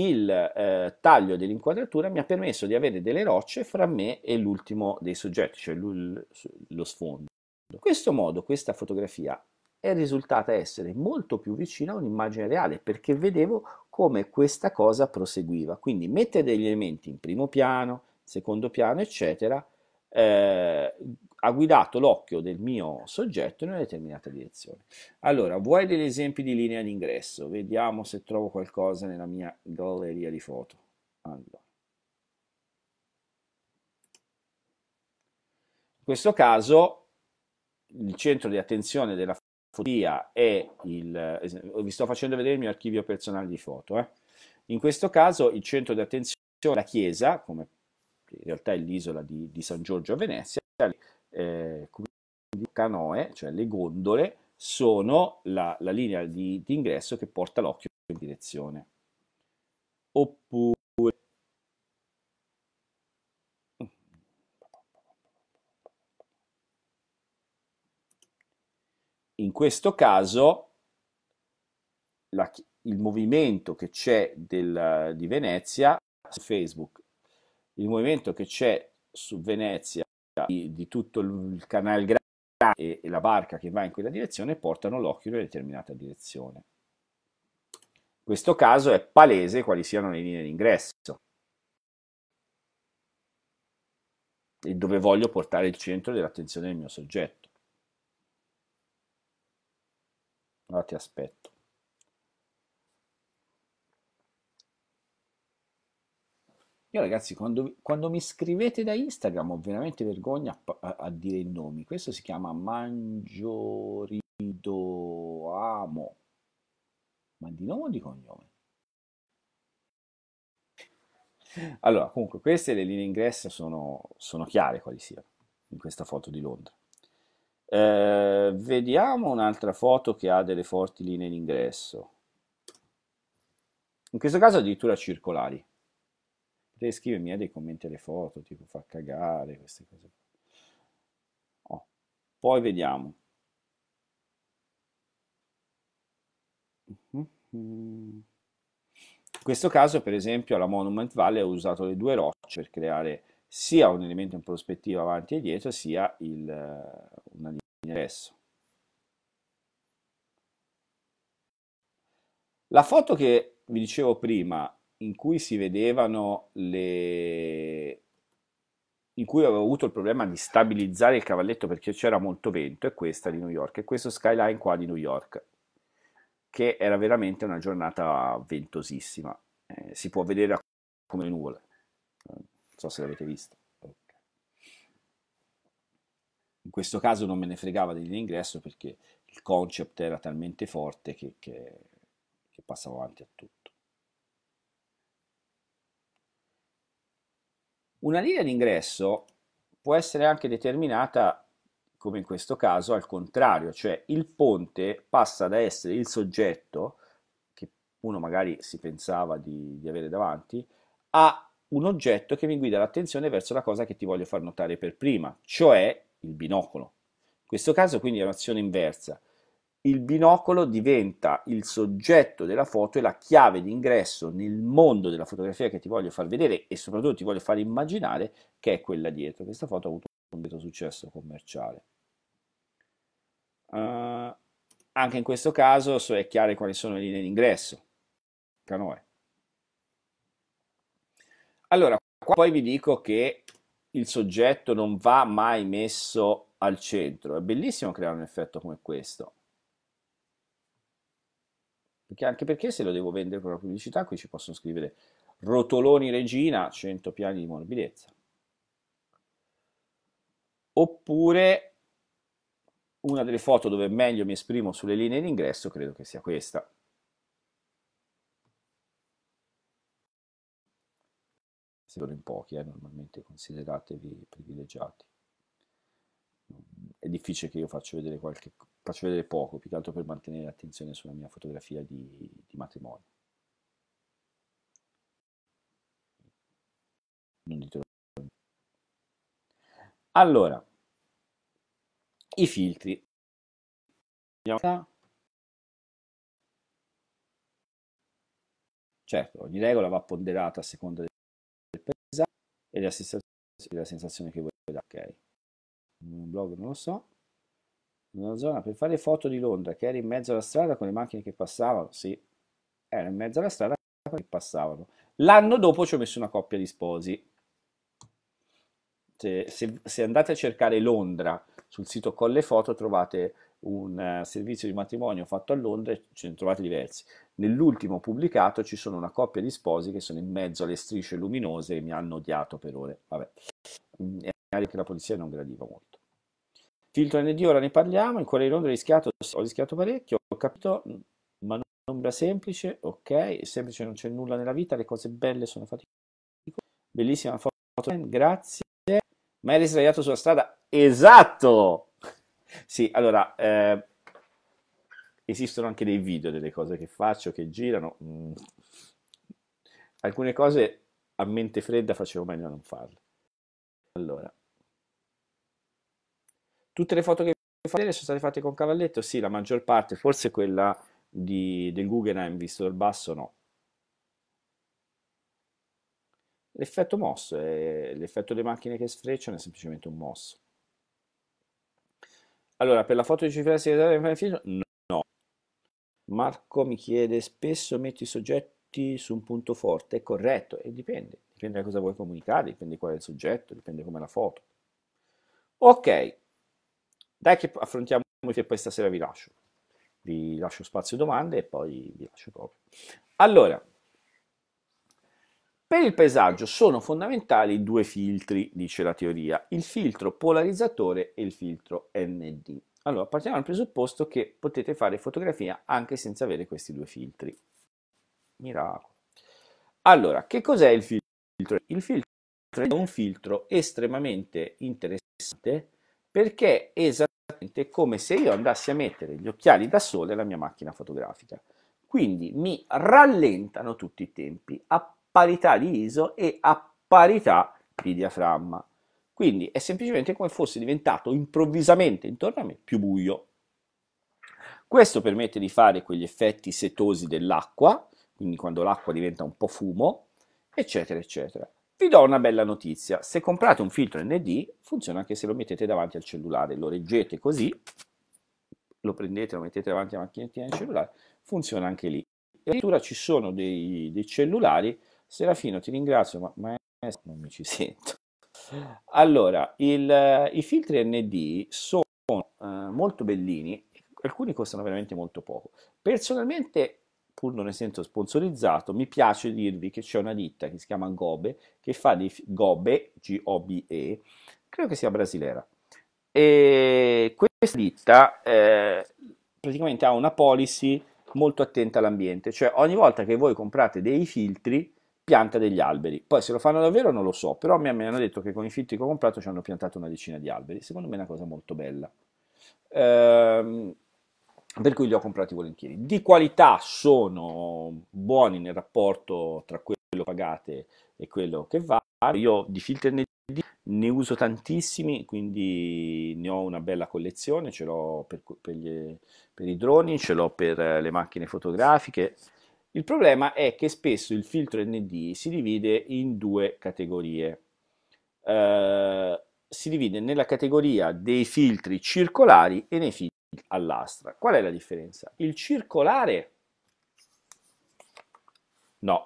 il eh, taglio dell'inquadratura mi ha permesso di avere delle rocce fra me e l'ultimo dei soggetti, cioè lo sfondo. In questo modo questa fotografia è risultata essere molto più vicina a un'immagine reale perché vedevo come questa cosa proseguiva. Quindi mettere degli elementi in primo piano, secondo piano, eccetera, eh, ha guidato l'occhio del mio soggetto in una determinata direzione. Allora, vuoi degli esempi di linea d'ingresso? Vediamo se trovo qualcosa nella mia galleria di foto. Allora. In questo caso il centro di attenzione della fotografia è il... Eh, vi sto facendo vedere il mio archivio personale di foto. Eh. In questo caso il centro di attenzione è la chiesa, come in realtà è l'isola di, di San Giorgio a Venezia, eh, quindi canoe, cioè le gondole, sono la, la linea di, di, ingresso che porta l'occhio in direzione. Oppure in questo caso la, il movimento che c'è di Venezia su Facebook il movimento che c'è su Venezia di, di tutto il, il canale grande e, e la barca che va in quella direzione portano l'occhio in una determinata direzione. In questo caso è palese quali siano le linee d'ingresso e dove voglio portare il centro dell'attenzione del mio soggetto. Allora ti aspetto. Io ragazzi, quando, quando, mi scrivete da Instagram ho veramente vergogna a, a, a dire i nomi. Questo si chiama Mangioridoamo. Ma di nome o di cognome? Allora, comunque, queste le linee ingresso sono, sono chiare quali siano in questa foto di Londra. Eh, vediamo un'altra foto che ha delle forti linee d'ingresso. In questo caso addirittura circolari potete scrivermi a eh, dei commenti alle foto, tipo fa cagare, queste cose. Oh. Poi vediamo. Mm-hmm. In questo caso, per esempio, la Monument Valley ho usato le due rocce per creare sia un elemento in prospettiva avanti e dietro, sia il, eh, una linea di adesso. La foto che vi dicevo prima in cui si vedevano le... in cui avevo avuto il problema di stabilizzare il cavalletto perché c'era molto vento, e questa di New York, e questo skyline qua di New York, che era veramente una giornata ventosissima. Eh, si può vedere come nuvole, non so se l'avete visto. In questo caso non me ne fregava dell'ingresso perché il concept era talmente forte che, che, che passavo avanti a tutto. Una linea d'ingresso può essere anche determinata, come in questo caso, al contrario, cioè il ponte passa da essere il soggetto, che uno magari si pensava di, di avere davanti, a un oggetto che mi guida l'attenzione verso la cosa che ti voglio far notare per prima, cioè il binocolo. In questo caso quindi è un'azione inversa il binocolo diventa il soggetto della foto e la chiave d'ingresso nel mondo della fotografia che ti voglio far vedere e soprattutto ti voglio far immaginare che è quella dietro. Questa foto ha avuto un detto successo commerciale. Uh, anche in questo caso so, è chiaro quali sono le linee d'ingresso. Canoe. Allora, qua poi vi dico che il soggetto non va mai messo al centro. È bellissimo creare un effetto come questo. Perché anche perché se lo devo vendere per la pubblicità, qui ci possono scrivere rotoloni regina, 100 piani di morbidezza. Oppure una delle foto dove meglio mi esprimo sulle linee d'ingresso credo che sia questa. Sono in pochi, eh, normalmente consideratevi privilegiati. Mm, è difficile che io faccia vedere qualche faccio vedere poco, più che altro per mantenere l'attenzione sulla mia fotografia di, di matrimonio. Non di allora, i filtri. Certo, ogni regola va ponderata a seconda del paesaggio e della sensazione che vuoi dare. Ok, un blog non lo so nella zona per fare foto di Londra, che era in mezzo alla strada con le macchine che passavano. Sì, era in mezzo alla strada che passavano. L'anno dopo ci ho messo una coppia di sposi. Se, se, se andate a cercare Londra sul sito Colle Foto trovate un uh, servizio di matrimonio fatto a Londra e ce ne trovate diversi. Nell'ultimo pubblicato ci sono una coppia di sposi che sono in mezzo alle strisce luminose e mi hanno odiato per ore. Vabbè, è mm, un'area che la polizia non gradiva molto. Filtro ND ora ne parliamo, il cuore di Londra ho rischiato, ho rischiato parecchio, ho capito, ma non Ombra semplice, ok, semplice non c'è nulla nella vita, le cose belle sono faticose. Bellissima foto, grazie. Ma eri sdraiato sulla strada? Esatto! Sì, allora, eh, esistono anche dei video delle cose che faccio, che girano. Mm. Alcune cose a mente fredda facevo meglio a non farle. Allora, Tutte le foto che vi vedere sono state fatte con Cavalletto? Sì, la maggior parte, forse quella di, del Guggenheim visto dal basso no. L'effetto mosso, è, eh, l'effetto delle macchine che sfrecciano è semplicemente un mosso. Allora, per la foto di cifra segretaria eh, eh, no. Marco mi chiede spesso metti i soggetti su un punto forte, è corretto, e dipende, dipende da cosa vuoi comunicare, dipende qual è il soggetto, dipende come la foto. Ok, dai che affrontiamo che poi stasera vi lascio. Vi lascio spazio domande e poi vi lascio proprio. Allora, per il paesaggio sono fondamentali due filtri, dice la teoria, il filtro polarizzatore e il filtro ND. Allora, partiamo dal presupposto che potete fare fotografia anche senza avere questi due filtri. Miracolo. Allora, che cos'è il filtro? Il filtro è un filtro estremamente interessante perché è esattamente come se io andassi a mettere gli occhiali da sole alla mia macchina fotografica. Quindi mi rallentano tutti i tempi a parità di ISO e a parità di diaframma. Quindi è semplicemente come fosse diventato improvvisamente intorno a me più buio. Questo permette di fare quegli effetti setosi dell'acqua, quindi quando l'acqua diventa un po' fumo, eccetera, eccetera. Vi do una bella notizia, se comprate un filtro ND funziona anche se lo mettete davanti al cellulare, lo reggete così, lo prendete, lo mettete davanti alla macchinettina del cellulare, funziona anche lì. E addirittura ci sono dei, dei cellulari, Serafino ti ringrazio ma, ma è... non mi ci sento. Allora, il, i filtri ND sono eh, molto bellini, alcuni costano veramente molto poco. Personalmente pur non essendo sponsorizzato, mi piace dirvi che c'è una ditta che si chiama Gobe, che fa di Gobe, G-O-B-E, credo che sia brasilera. E questa ditta eh, praticamente ha una policy molto attenta all'ambiente, cioè ogni volta che voi comprate dei filtri, pianta degli alberi. Poi se lo fanno davvero non lo so, però mi hanno detto che con i filtri che ho comprato ci hanno piantato una decina di alberi. Secondo me è una cosa molto bella. Ehm, per cui li ho comprati volentieri. Di qualità sono buoni nel rapporto tra quello pagate e quello che va. Io di filter ND ne uso tantissimi, quindi ne ho una bella collezione, ce l'ho per, per, gli, per i droni, ce l'ho per le macchine fotografiche. Il problema è che spesso il filtro ND si divide in due categorie. Eh, si divide nella categoria dei filtri circolari e nei filtri all'astra. Qual è la differenza? Il circolare? No.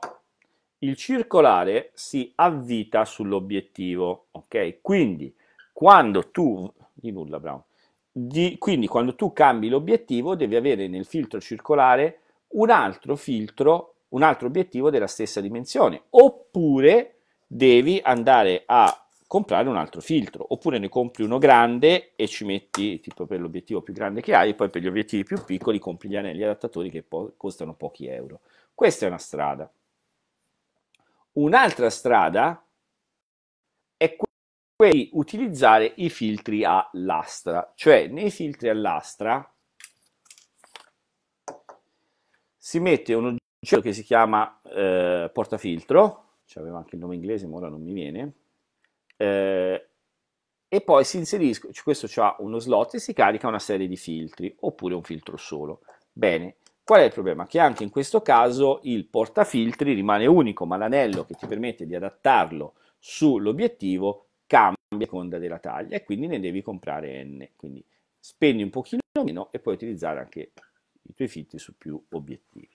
Il circolare si avvita sull'obiettivo, ok? Quindi quando tu, di nulla Brown, di, quindi quando tu cambi l'obiettivo devi avere nel filtro circolare un altro filtro, un altro obiettivo della stessa dimensione, oppure devi andare a comprare un altro filtro, oppure ne compri uno grande e ci metti tipo per l'obiettivo più grande che hai e poi per gli obiettivi più piccoli compri gli anelli adattatori che po costano pochi euro. Questa è una strada. Un'altra strada è quella di utilizzare i filtri a lastra, cioè nei filtri a lastra si mette un oggetto che si chiama eh, portafiltro, cioè aveva anche il nome inglese ma ora non mi viene, eh, e poi si inserisce, questo ha uno slot e si carica una serie di filtri oppure un filtro solo. Bene, qual è il problema? Che anche in questo caso il portafiltri rimane unico, ma l'anello che ti permette di adattarlo sull'obiettivo cambia a seconda della taglia e quindi ne devi comprare n. Quindi spendi un pochino meno e puoi utilizzare anche i tuoi filtri su più obiettivi.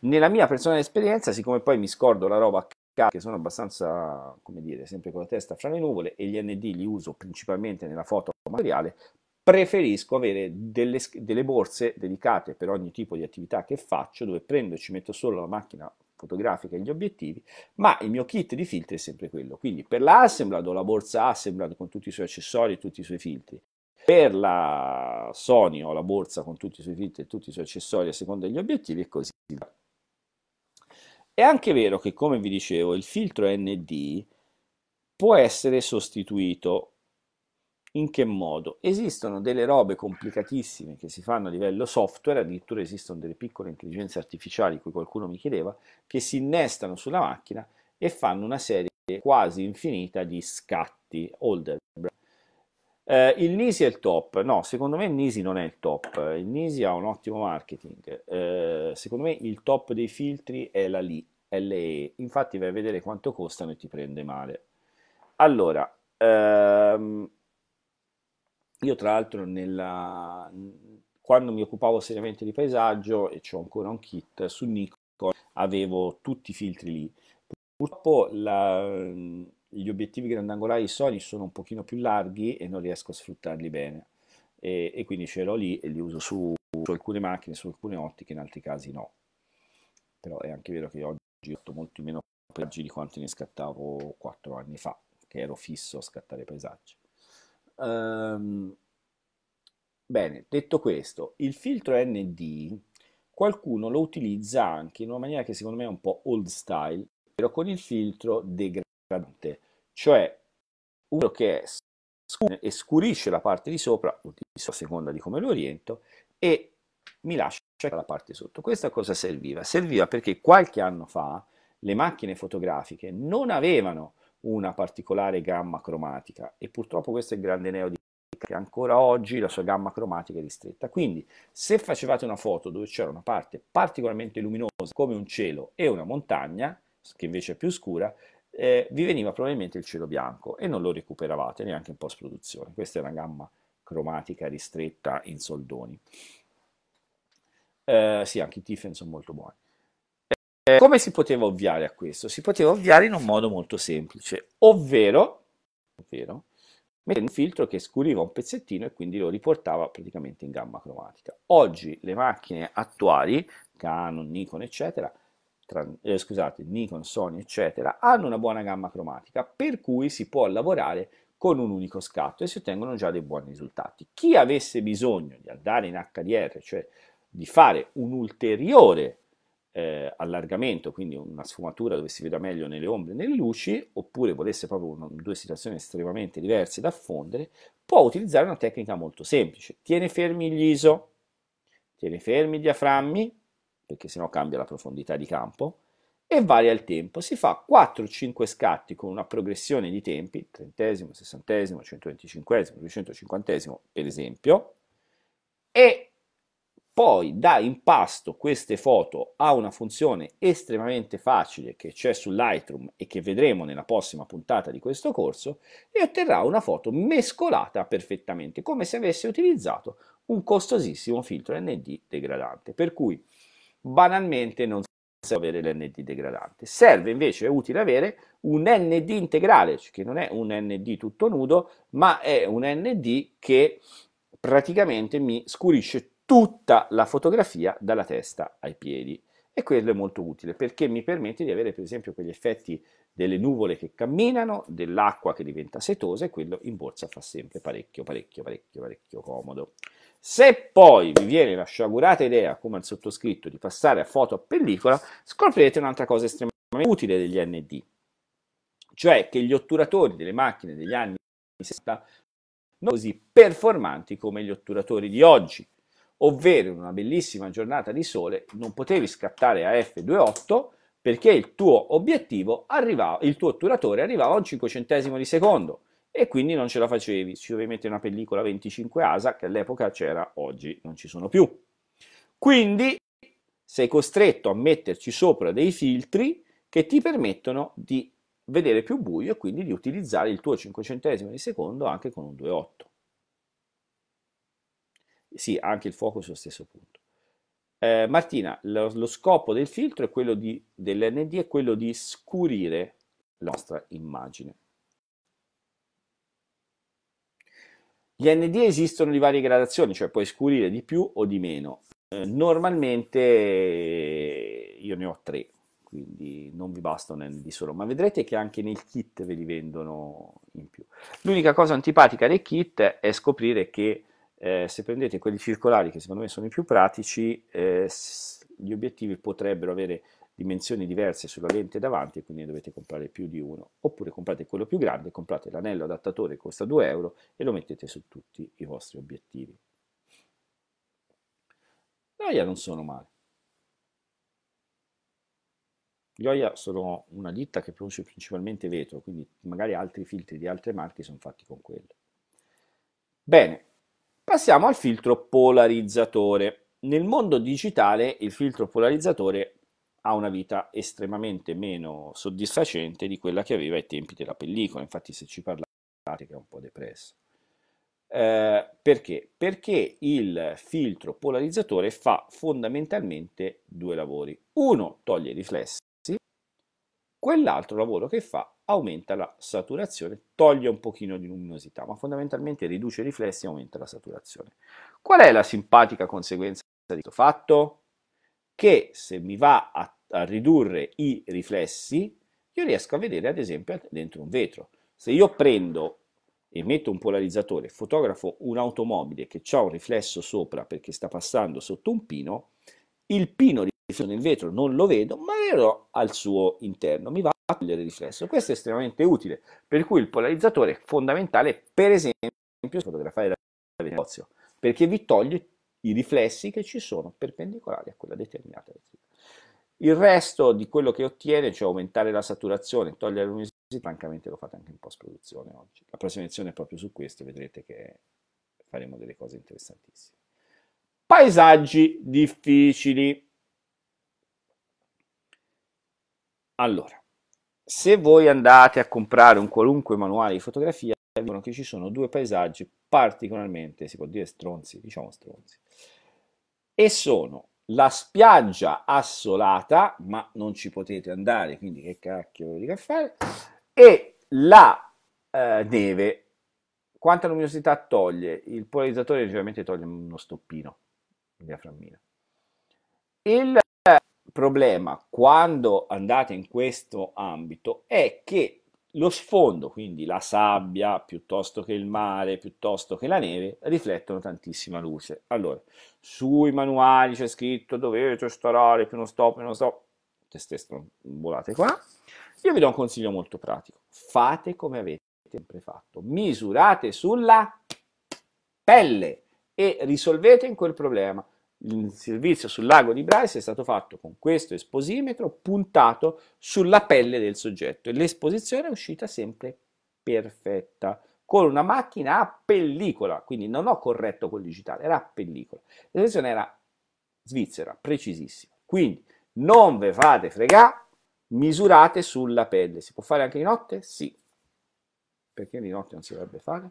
Nella mia personale esperienza, siccome poi mi scordo la roba a che sono abbastanza, come dire, sempre con la testa fra le nuvole e gli ND li uso principalmente nella foto materiale, preferisco avere delle, delle borse dedicate per ogni tipo di attività che faccio, dove prendo e ci metto solo la macchina fotografica e gli obiettivi, ma il mio kit di filtri è sempre quello. Quindi per la Assemblad ho la borsa Assemblad con tutti i suoi accessori e tutti i suoi filtri. Per la Sony ho la borsa con tutti i suoi filtri e tutti i suoi accessori a seconda degli obiettivi e così via. È anche vero che, come vi dicevo, il filtro ND può essere sostituito in che modo? Esistono delle robe complicatissime che si fanno a livello software, addirittura esistono delle piccole intelligenze artificiali, cui qualcuno mi chiedeva, che si innestano sulla macchina e fanno una serie quasi infinita di scatti, older eh, il Nisi è il top, no, secondo me il Nisi non è il top, il Nisi ha un ottimo marketing, eh, secondo me il top dei filtri è la LI, LE, infatti vai a vedere quanto costano e ti prende male. Allora, ehm, io tra l'altro nella, quando mi occupavo seriamente di paesaggio, e c'ho ancora un kit, su Nikon avevo tutti i filtri lì. Purtroppo la, gli obiettivi grandangolari Sony sono un pochino più larghi e non riesco a sfruttarli bene e, e quindi ce l'ho lì e li uso su, su, alcune macchine, su alcune ottiche, in altri casi no. Però è anche vero che oggi ho molti meno paesaggi di quanti ne scattavo 4 anni fa, che ero fisso a scattare paesaggi. Um, bene, detto questo, il filtro ND qualcuno lo utilizza anche in una maniera che secondo me è un po' old style, però con il filtro degradato radicante, cioè uno che è, scurisce la parte di sopra, o di sopra a seconda di come lo oriento, e mi lascia la parte sotto. Questa cosa serviva? Serviva perché qualche anno fa le macchine fotografiche non avevano una particolare gamma cromatica e purtroppo questo è il grande neo di che ancora oggi la sua gamma cromatica è ristretta. Quindi se facevate una foto dove c'era una parte particolarmente luminosa come un cielo e una montagna, che invece è più scura, eh, vi veniva probabilmente il cielo bianco e non lo recuperavate neanche in post-produzione. Questa è una gamma cromatica ristretta in soldoni. Eh, sì, anche i Tiffen sono molto buoni. Eh, come si poteva ovviare a questo? Si poteva ovviare in un modo molto semplice, ovvero, ovvero mettendo un filtro che scuriva un pezzettino e quindi lo riportava praticamente in gamma cromatica. Oggi le macchine attuali, Canon, Nikon, eccetera, eh, scusate, Nikon, Sony, eccetera, hanno una buona gamma cromatica, per cui si può lavorare con un unico scatto e si ottengono già dei buoni risultati. Chi avesse bisogno di andare in HDR, cioè di fare un ulteriore eh, allargamento, quindi una sfumatura dove si veda meglio nelle ombre e nelle luci, oppure volesse proprio una, due situazioni estremamente diverse da fondere, può utilizzare una tecnica molto semplice. Tiene fermi gli ISO, tiene fermi i diaframmi, perché sennò cambia la profondità di campo, e varia il tempo. Si fa 4-5 scatti con una progressione di tempi, 30, 60, 125, 250 per esempio, e poi dà impasto queste foto a una funzione estremamente facile che c'è su Lightroom e che vedremo nella prossima puntata di questo corso e otterrà una foto mescolata perfettamente, come se avesse utilizzato un costosissimo filtro ND degradante. Per cui banalmente non serve avere l'ND degradante. Serve invece, è utile avere un ND integrale, cioè che non è un ND tutto nudo, ma è un ND che praticamente mi scurisce tutta la fotografia dalla testa ai piedi. E quello è molto utile perché mi permette di avere per esempio quegli effetti delle nuvole che camminano, dell'acqua che diventa setosa e quello in borsa fa sempre parecchio, parecchio, parecchio, parecchio comodo. Se poi vi viene la sciagurata idea, come al sottoscritto, di passare a foto a pellicola, scoprirete un'altra cosa estremamente utile degli ND, cioè che gli otturatori delle macchine degli anni 60 non così performanti come gli otturatori di oggi. Ovvero, in una bellissima giornata di sole non potevi scattare a F28 perché il tuo obiettivo arrivava, il tuo otturatore arrivava a un 5 centesimo di secondo e quindi non ce la facevi, ci dovevi mettere una pellicola 25 ASA che all'epoca c'era, oggi non ci sono più. Quindi sei costretto a metterci sopra dei filtri che ti permettono di vedere più buio e quindi di utilizzare il tuo 500 di secondo anche con un 2.8. Sì, anche il fuoco sullo stesso punto. Eh, Martina, lo, lo, scopo del filtro è quello di, dell'ND è quello di scurire la nostra immagine. Gli ND esistono di varie gradazioni, cioè puoi scurire di più o di meno. Eh, normalmente eh, io ne ho tre, quindi non vi basta un ND solo, ma vedrete che anche nel kit ve li vendono in più. L'unica cosa antipatica del kit è scoprire che eh, se prendete quelli circolari, che secondo me sono i più pratici, eh, gli obiettivi potrebbero avere dimensioni diverse sulla lente davanti e quindi dovete comprare più di uno oppure comprate quello più grande comprate l'anello adattatore che costa 2 euro e lo mettete su tutti i vostri obiettivi Gioia non sono male Gioia sono una ditta che produce principalmente vetro, quindi magari altri filtri di altre marche sono fatti con quello. Bene, passiamo al filtro polarizzatore. Nel mondo digitale il filtro polarizzatore ha una vita estremamente meno soddisfacente di quella che aveva ai tempi della pellicola, infatti se ci parlate che è un po' depresso. Eh, perché? Perché il filtro polarizzatore fa fondamentalmente due lavori. Uno toglie i riflessi, quell'altro lavoro che fa aumenta la saturazione, toglie un pochino di luminosità, ma fondamentalmente riduce i riflessi e aumenta la saturazione. Qual è la simpatica conseguenza di questo fatto? Che se mi va a a ridurre i riflessi, io riesco a vedere ad esempio dentro un vetro. Se io prendo e metto un polarizzatore, fotografo un'automobile che ha un riflesso sopra perché sta passando sotto un pino, il pino riflesso nel vetro non lo vedo, ma ero al suo interno, mi va a togliere il riflesso. Questo è estremamente utile, per cui il polarizzatore è fondamentale, per esempio, per fotografare il negozio, perché vi toglie i riflessi che ci sono perpendicolari a quella determinata vetrina. Il resto di quello che ottiene, cioè aumentare la saturazione, togliere luminosità, francamente lo fate anche in post-produzione oggi. La prossima lezione è proprio su questo, vedrete che faremo delle cose interessantissime. Paesaggi difficili. Allora, se voi andate a comprare un qualunque manuale di fotografia, dicono che ci sono due paesaggi particolarmente, si può dire stronzi, diciamo stronzi, e sono la spiaggia assolata, ma non ci potete andare, quindi che cacchio a fare, e la eh, neve. Quanta luminosità toglie? Il polarizzatore generalmente toglie uno stoppino, il diaframmina. Eh, il problema quando andate in questo ambito è che lo sfondo, quindi la sabbia piuttosto che il mare, piuttosto che la neve, riflettono tantissima luce. Allora, sui manuali c'è scritto dovete storare più uno stop, più uno stop, queste volate qua. Io vi do un consiglio molto pratico, fate come avete sempre fatto, misurate sulla pelle e risolvete in quel problema il servizio sul lago di Bryce è stato fatto con questo esposimetro puntato sulla pelle del soggetto e l'esposizione è uscita sempre perfetta con una macchina a pellicola, quindi non ho corretto col digitale, era a pellicola. L'esposizione era svizzera, precisissima. Quindi non ve fate fregà, misurate sulla pelle. Si può fare anche di notte? Sì. Perché di notte non si dovrebbe fare?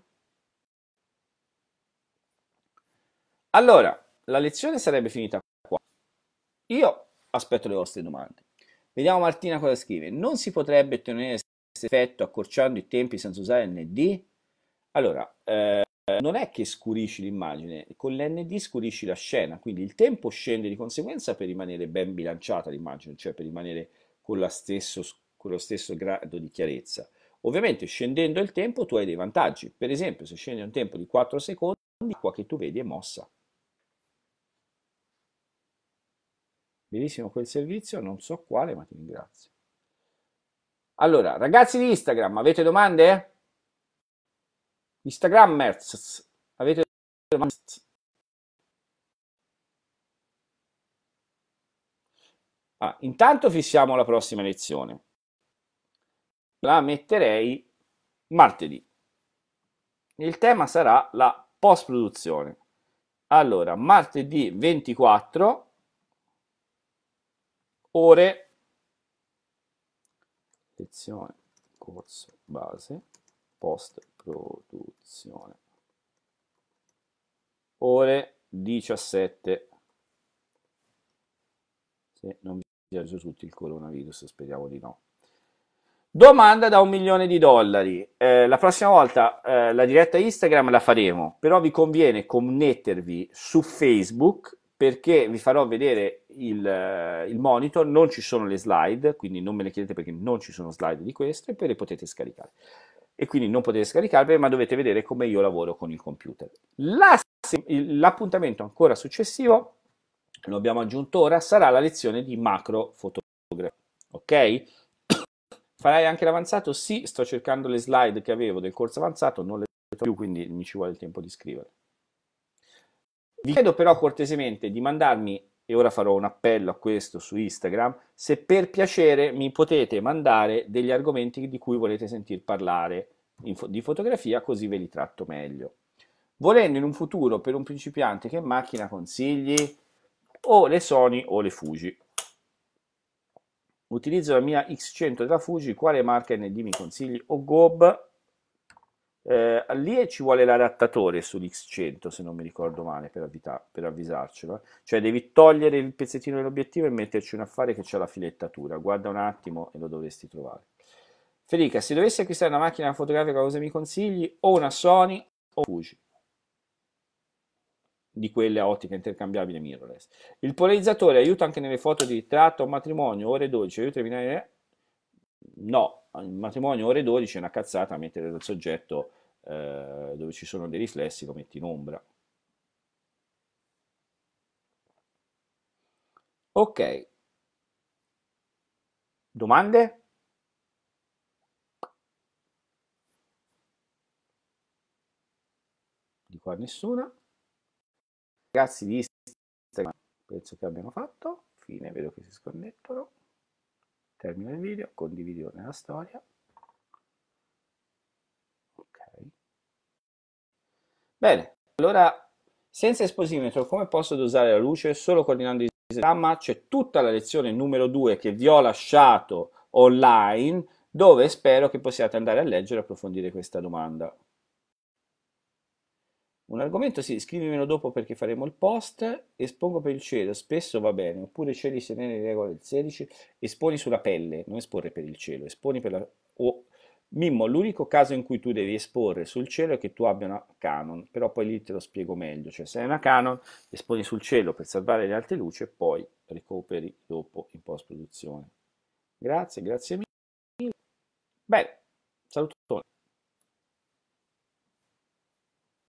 Allora, la lezione sarebbe finita qua. Io aspetto le vostre domande. Vediamo Martina cosa scrive. Non si potrebbe ottenere questo effetto accorciando i tempi senza usare ND? Allora, eh, non è che scurisci l'immagine, con l'ND scurisci la scena, quindi il tempo scende di conseguenza per rimanere ben bilanciata l'immagine, cioè per rimanere con, stesso, con lo stesso grado di chiarezza. Ovviamente scendendo il tempo tu hai dei vantaggi, per esempio se scende un tempo di 4 secondi, l'acqua che tu vedi è mossa. Bellissimo quel servizio, non so quale, ma ti ringrazio. Allora, ragazzi di Instagram, avete domande? Instagrammers, avete domande? Ah, intanto fissiamo la prossima lezione. La metterei martedì. Il tema sarà la post-produzione. Allora, martedì 24 ore, lezione, corso, base, post produzione, ore 17. Se non viaggio tutto il coronavirus, speriamo di no. Domanda da un milione di dollari. Eh, la prossima volta eh, la diretta Instagram la faremo, però vi conviene connettervi su Facebook perché vi farò vedere il, eh, il, monitor, non ci sono le slide, quindi non me le chiedete perché non ci sono slide di queste, poi le potete scaricare. E quindi non potete scaricarvele, ma dovete vedere come io lavoro con il computer. La, l'appuntamento ancora successivo, lo abbiamo aggiunto ora, sarà la lezione di macro fotografia. Ok? Farai anche l'avanzato? Sì, sto cercando le slide che avevo del corso avanzato, non le ho più, quindi mi ci vuole il tempo di scrivere. Vi chiedo però cortesemente di mandarmi, e ora farò un appello a questo su Instagram, se per piacere mi potete mandare degli argomenti di cui volete sentir parlare fo di fotografia, così ve li tratto meglio. Volendo in un futuro per un principiante che macchina consigli o le Sony o le Fuji. Utilizzo la mia X100 della Fuji, quale marca ND mi consigli o GOB eh, lì ci vuole l'adattatore sull'X100, se non mi ricordo male, per, avvita- per avvisarcelo. Eh. Cioè devi togliere il pezzettino dell'obiettivo e metterci un affare che c'è la filettatura. Guarda un attimo e lo dovresti trovare. Federica, se dovessi acquistare una macchina fotografica, cosa mi consigli? O una Sony o una Fuji di quelle a ottica intercambiabile mirrorless. Il polarizzatore aiuta anche nelle foto di ritratto, matrimonio, ore 12, aiuta a terminare... No, il matrimonio ore 12 è una cazzata mentre dal soggetto eh, dove ci sono dei riflessi lo metti in ombra. Ok. Domande? Di qua nessuna. Ragazzi di Instagram, penso che abbiano fatto. Fine, vedo che si sconnettono termino il video, condivido nella storia. Ok. Bene, allora senza esposimetro come posso dosare la luce? Solo coordinando il programma c'è tutta la lezione numero 2 che vi ho lasciato online dove spero che possiate andare a leggere e approfondire questa domanda. Un argomento sì, scrivimelo dopo perché faremo il post, espongo per il cielo, spesso va bene, oppure cieli ne regola il 16, esponi sulla pelle, non esporre per il cielo, esponi per la... Oh. Mimmo, l'unico caso in cui tu devi esporre sul cielo è che tu abbia una Canon, però poi lì te lo spiego meglio, cioè se hai una Canon esponi sul cielo per salvare le alte luci e poi recuperi dopo in post produzione. Grazie, grazie mille. Bene.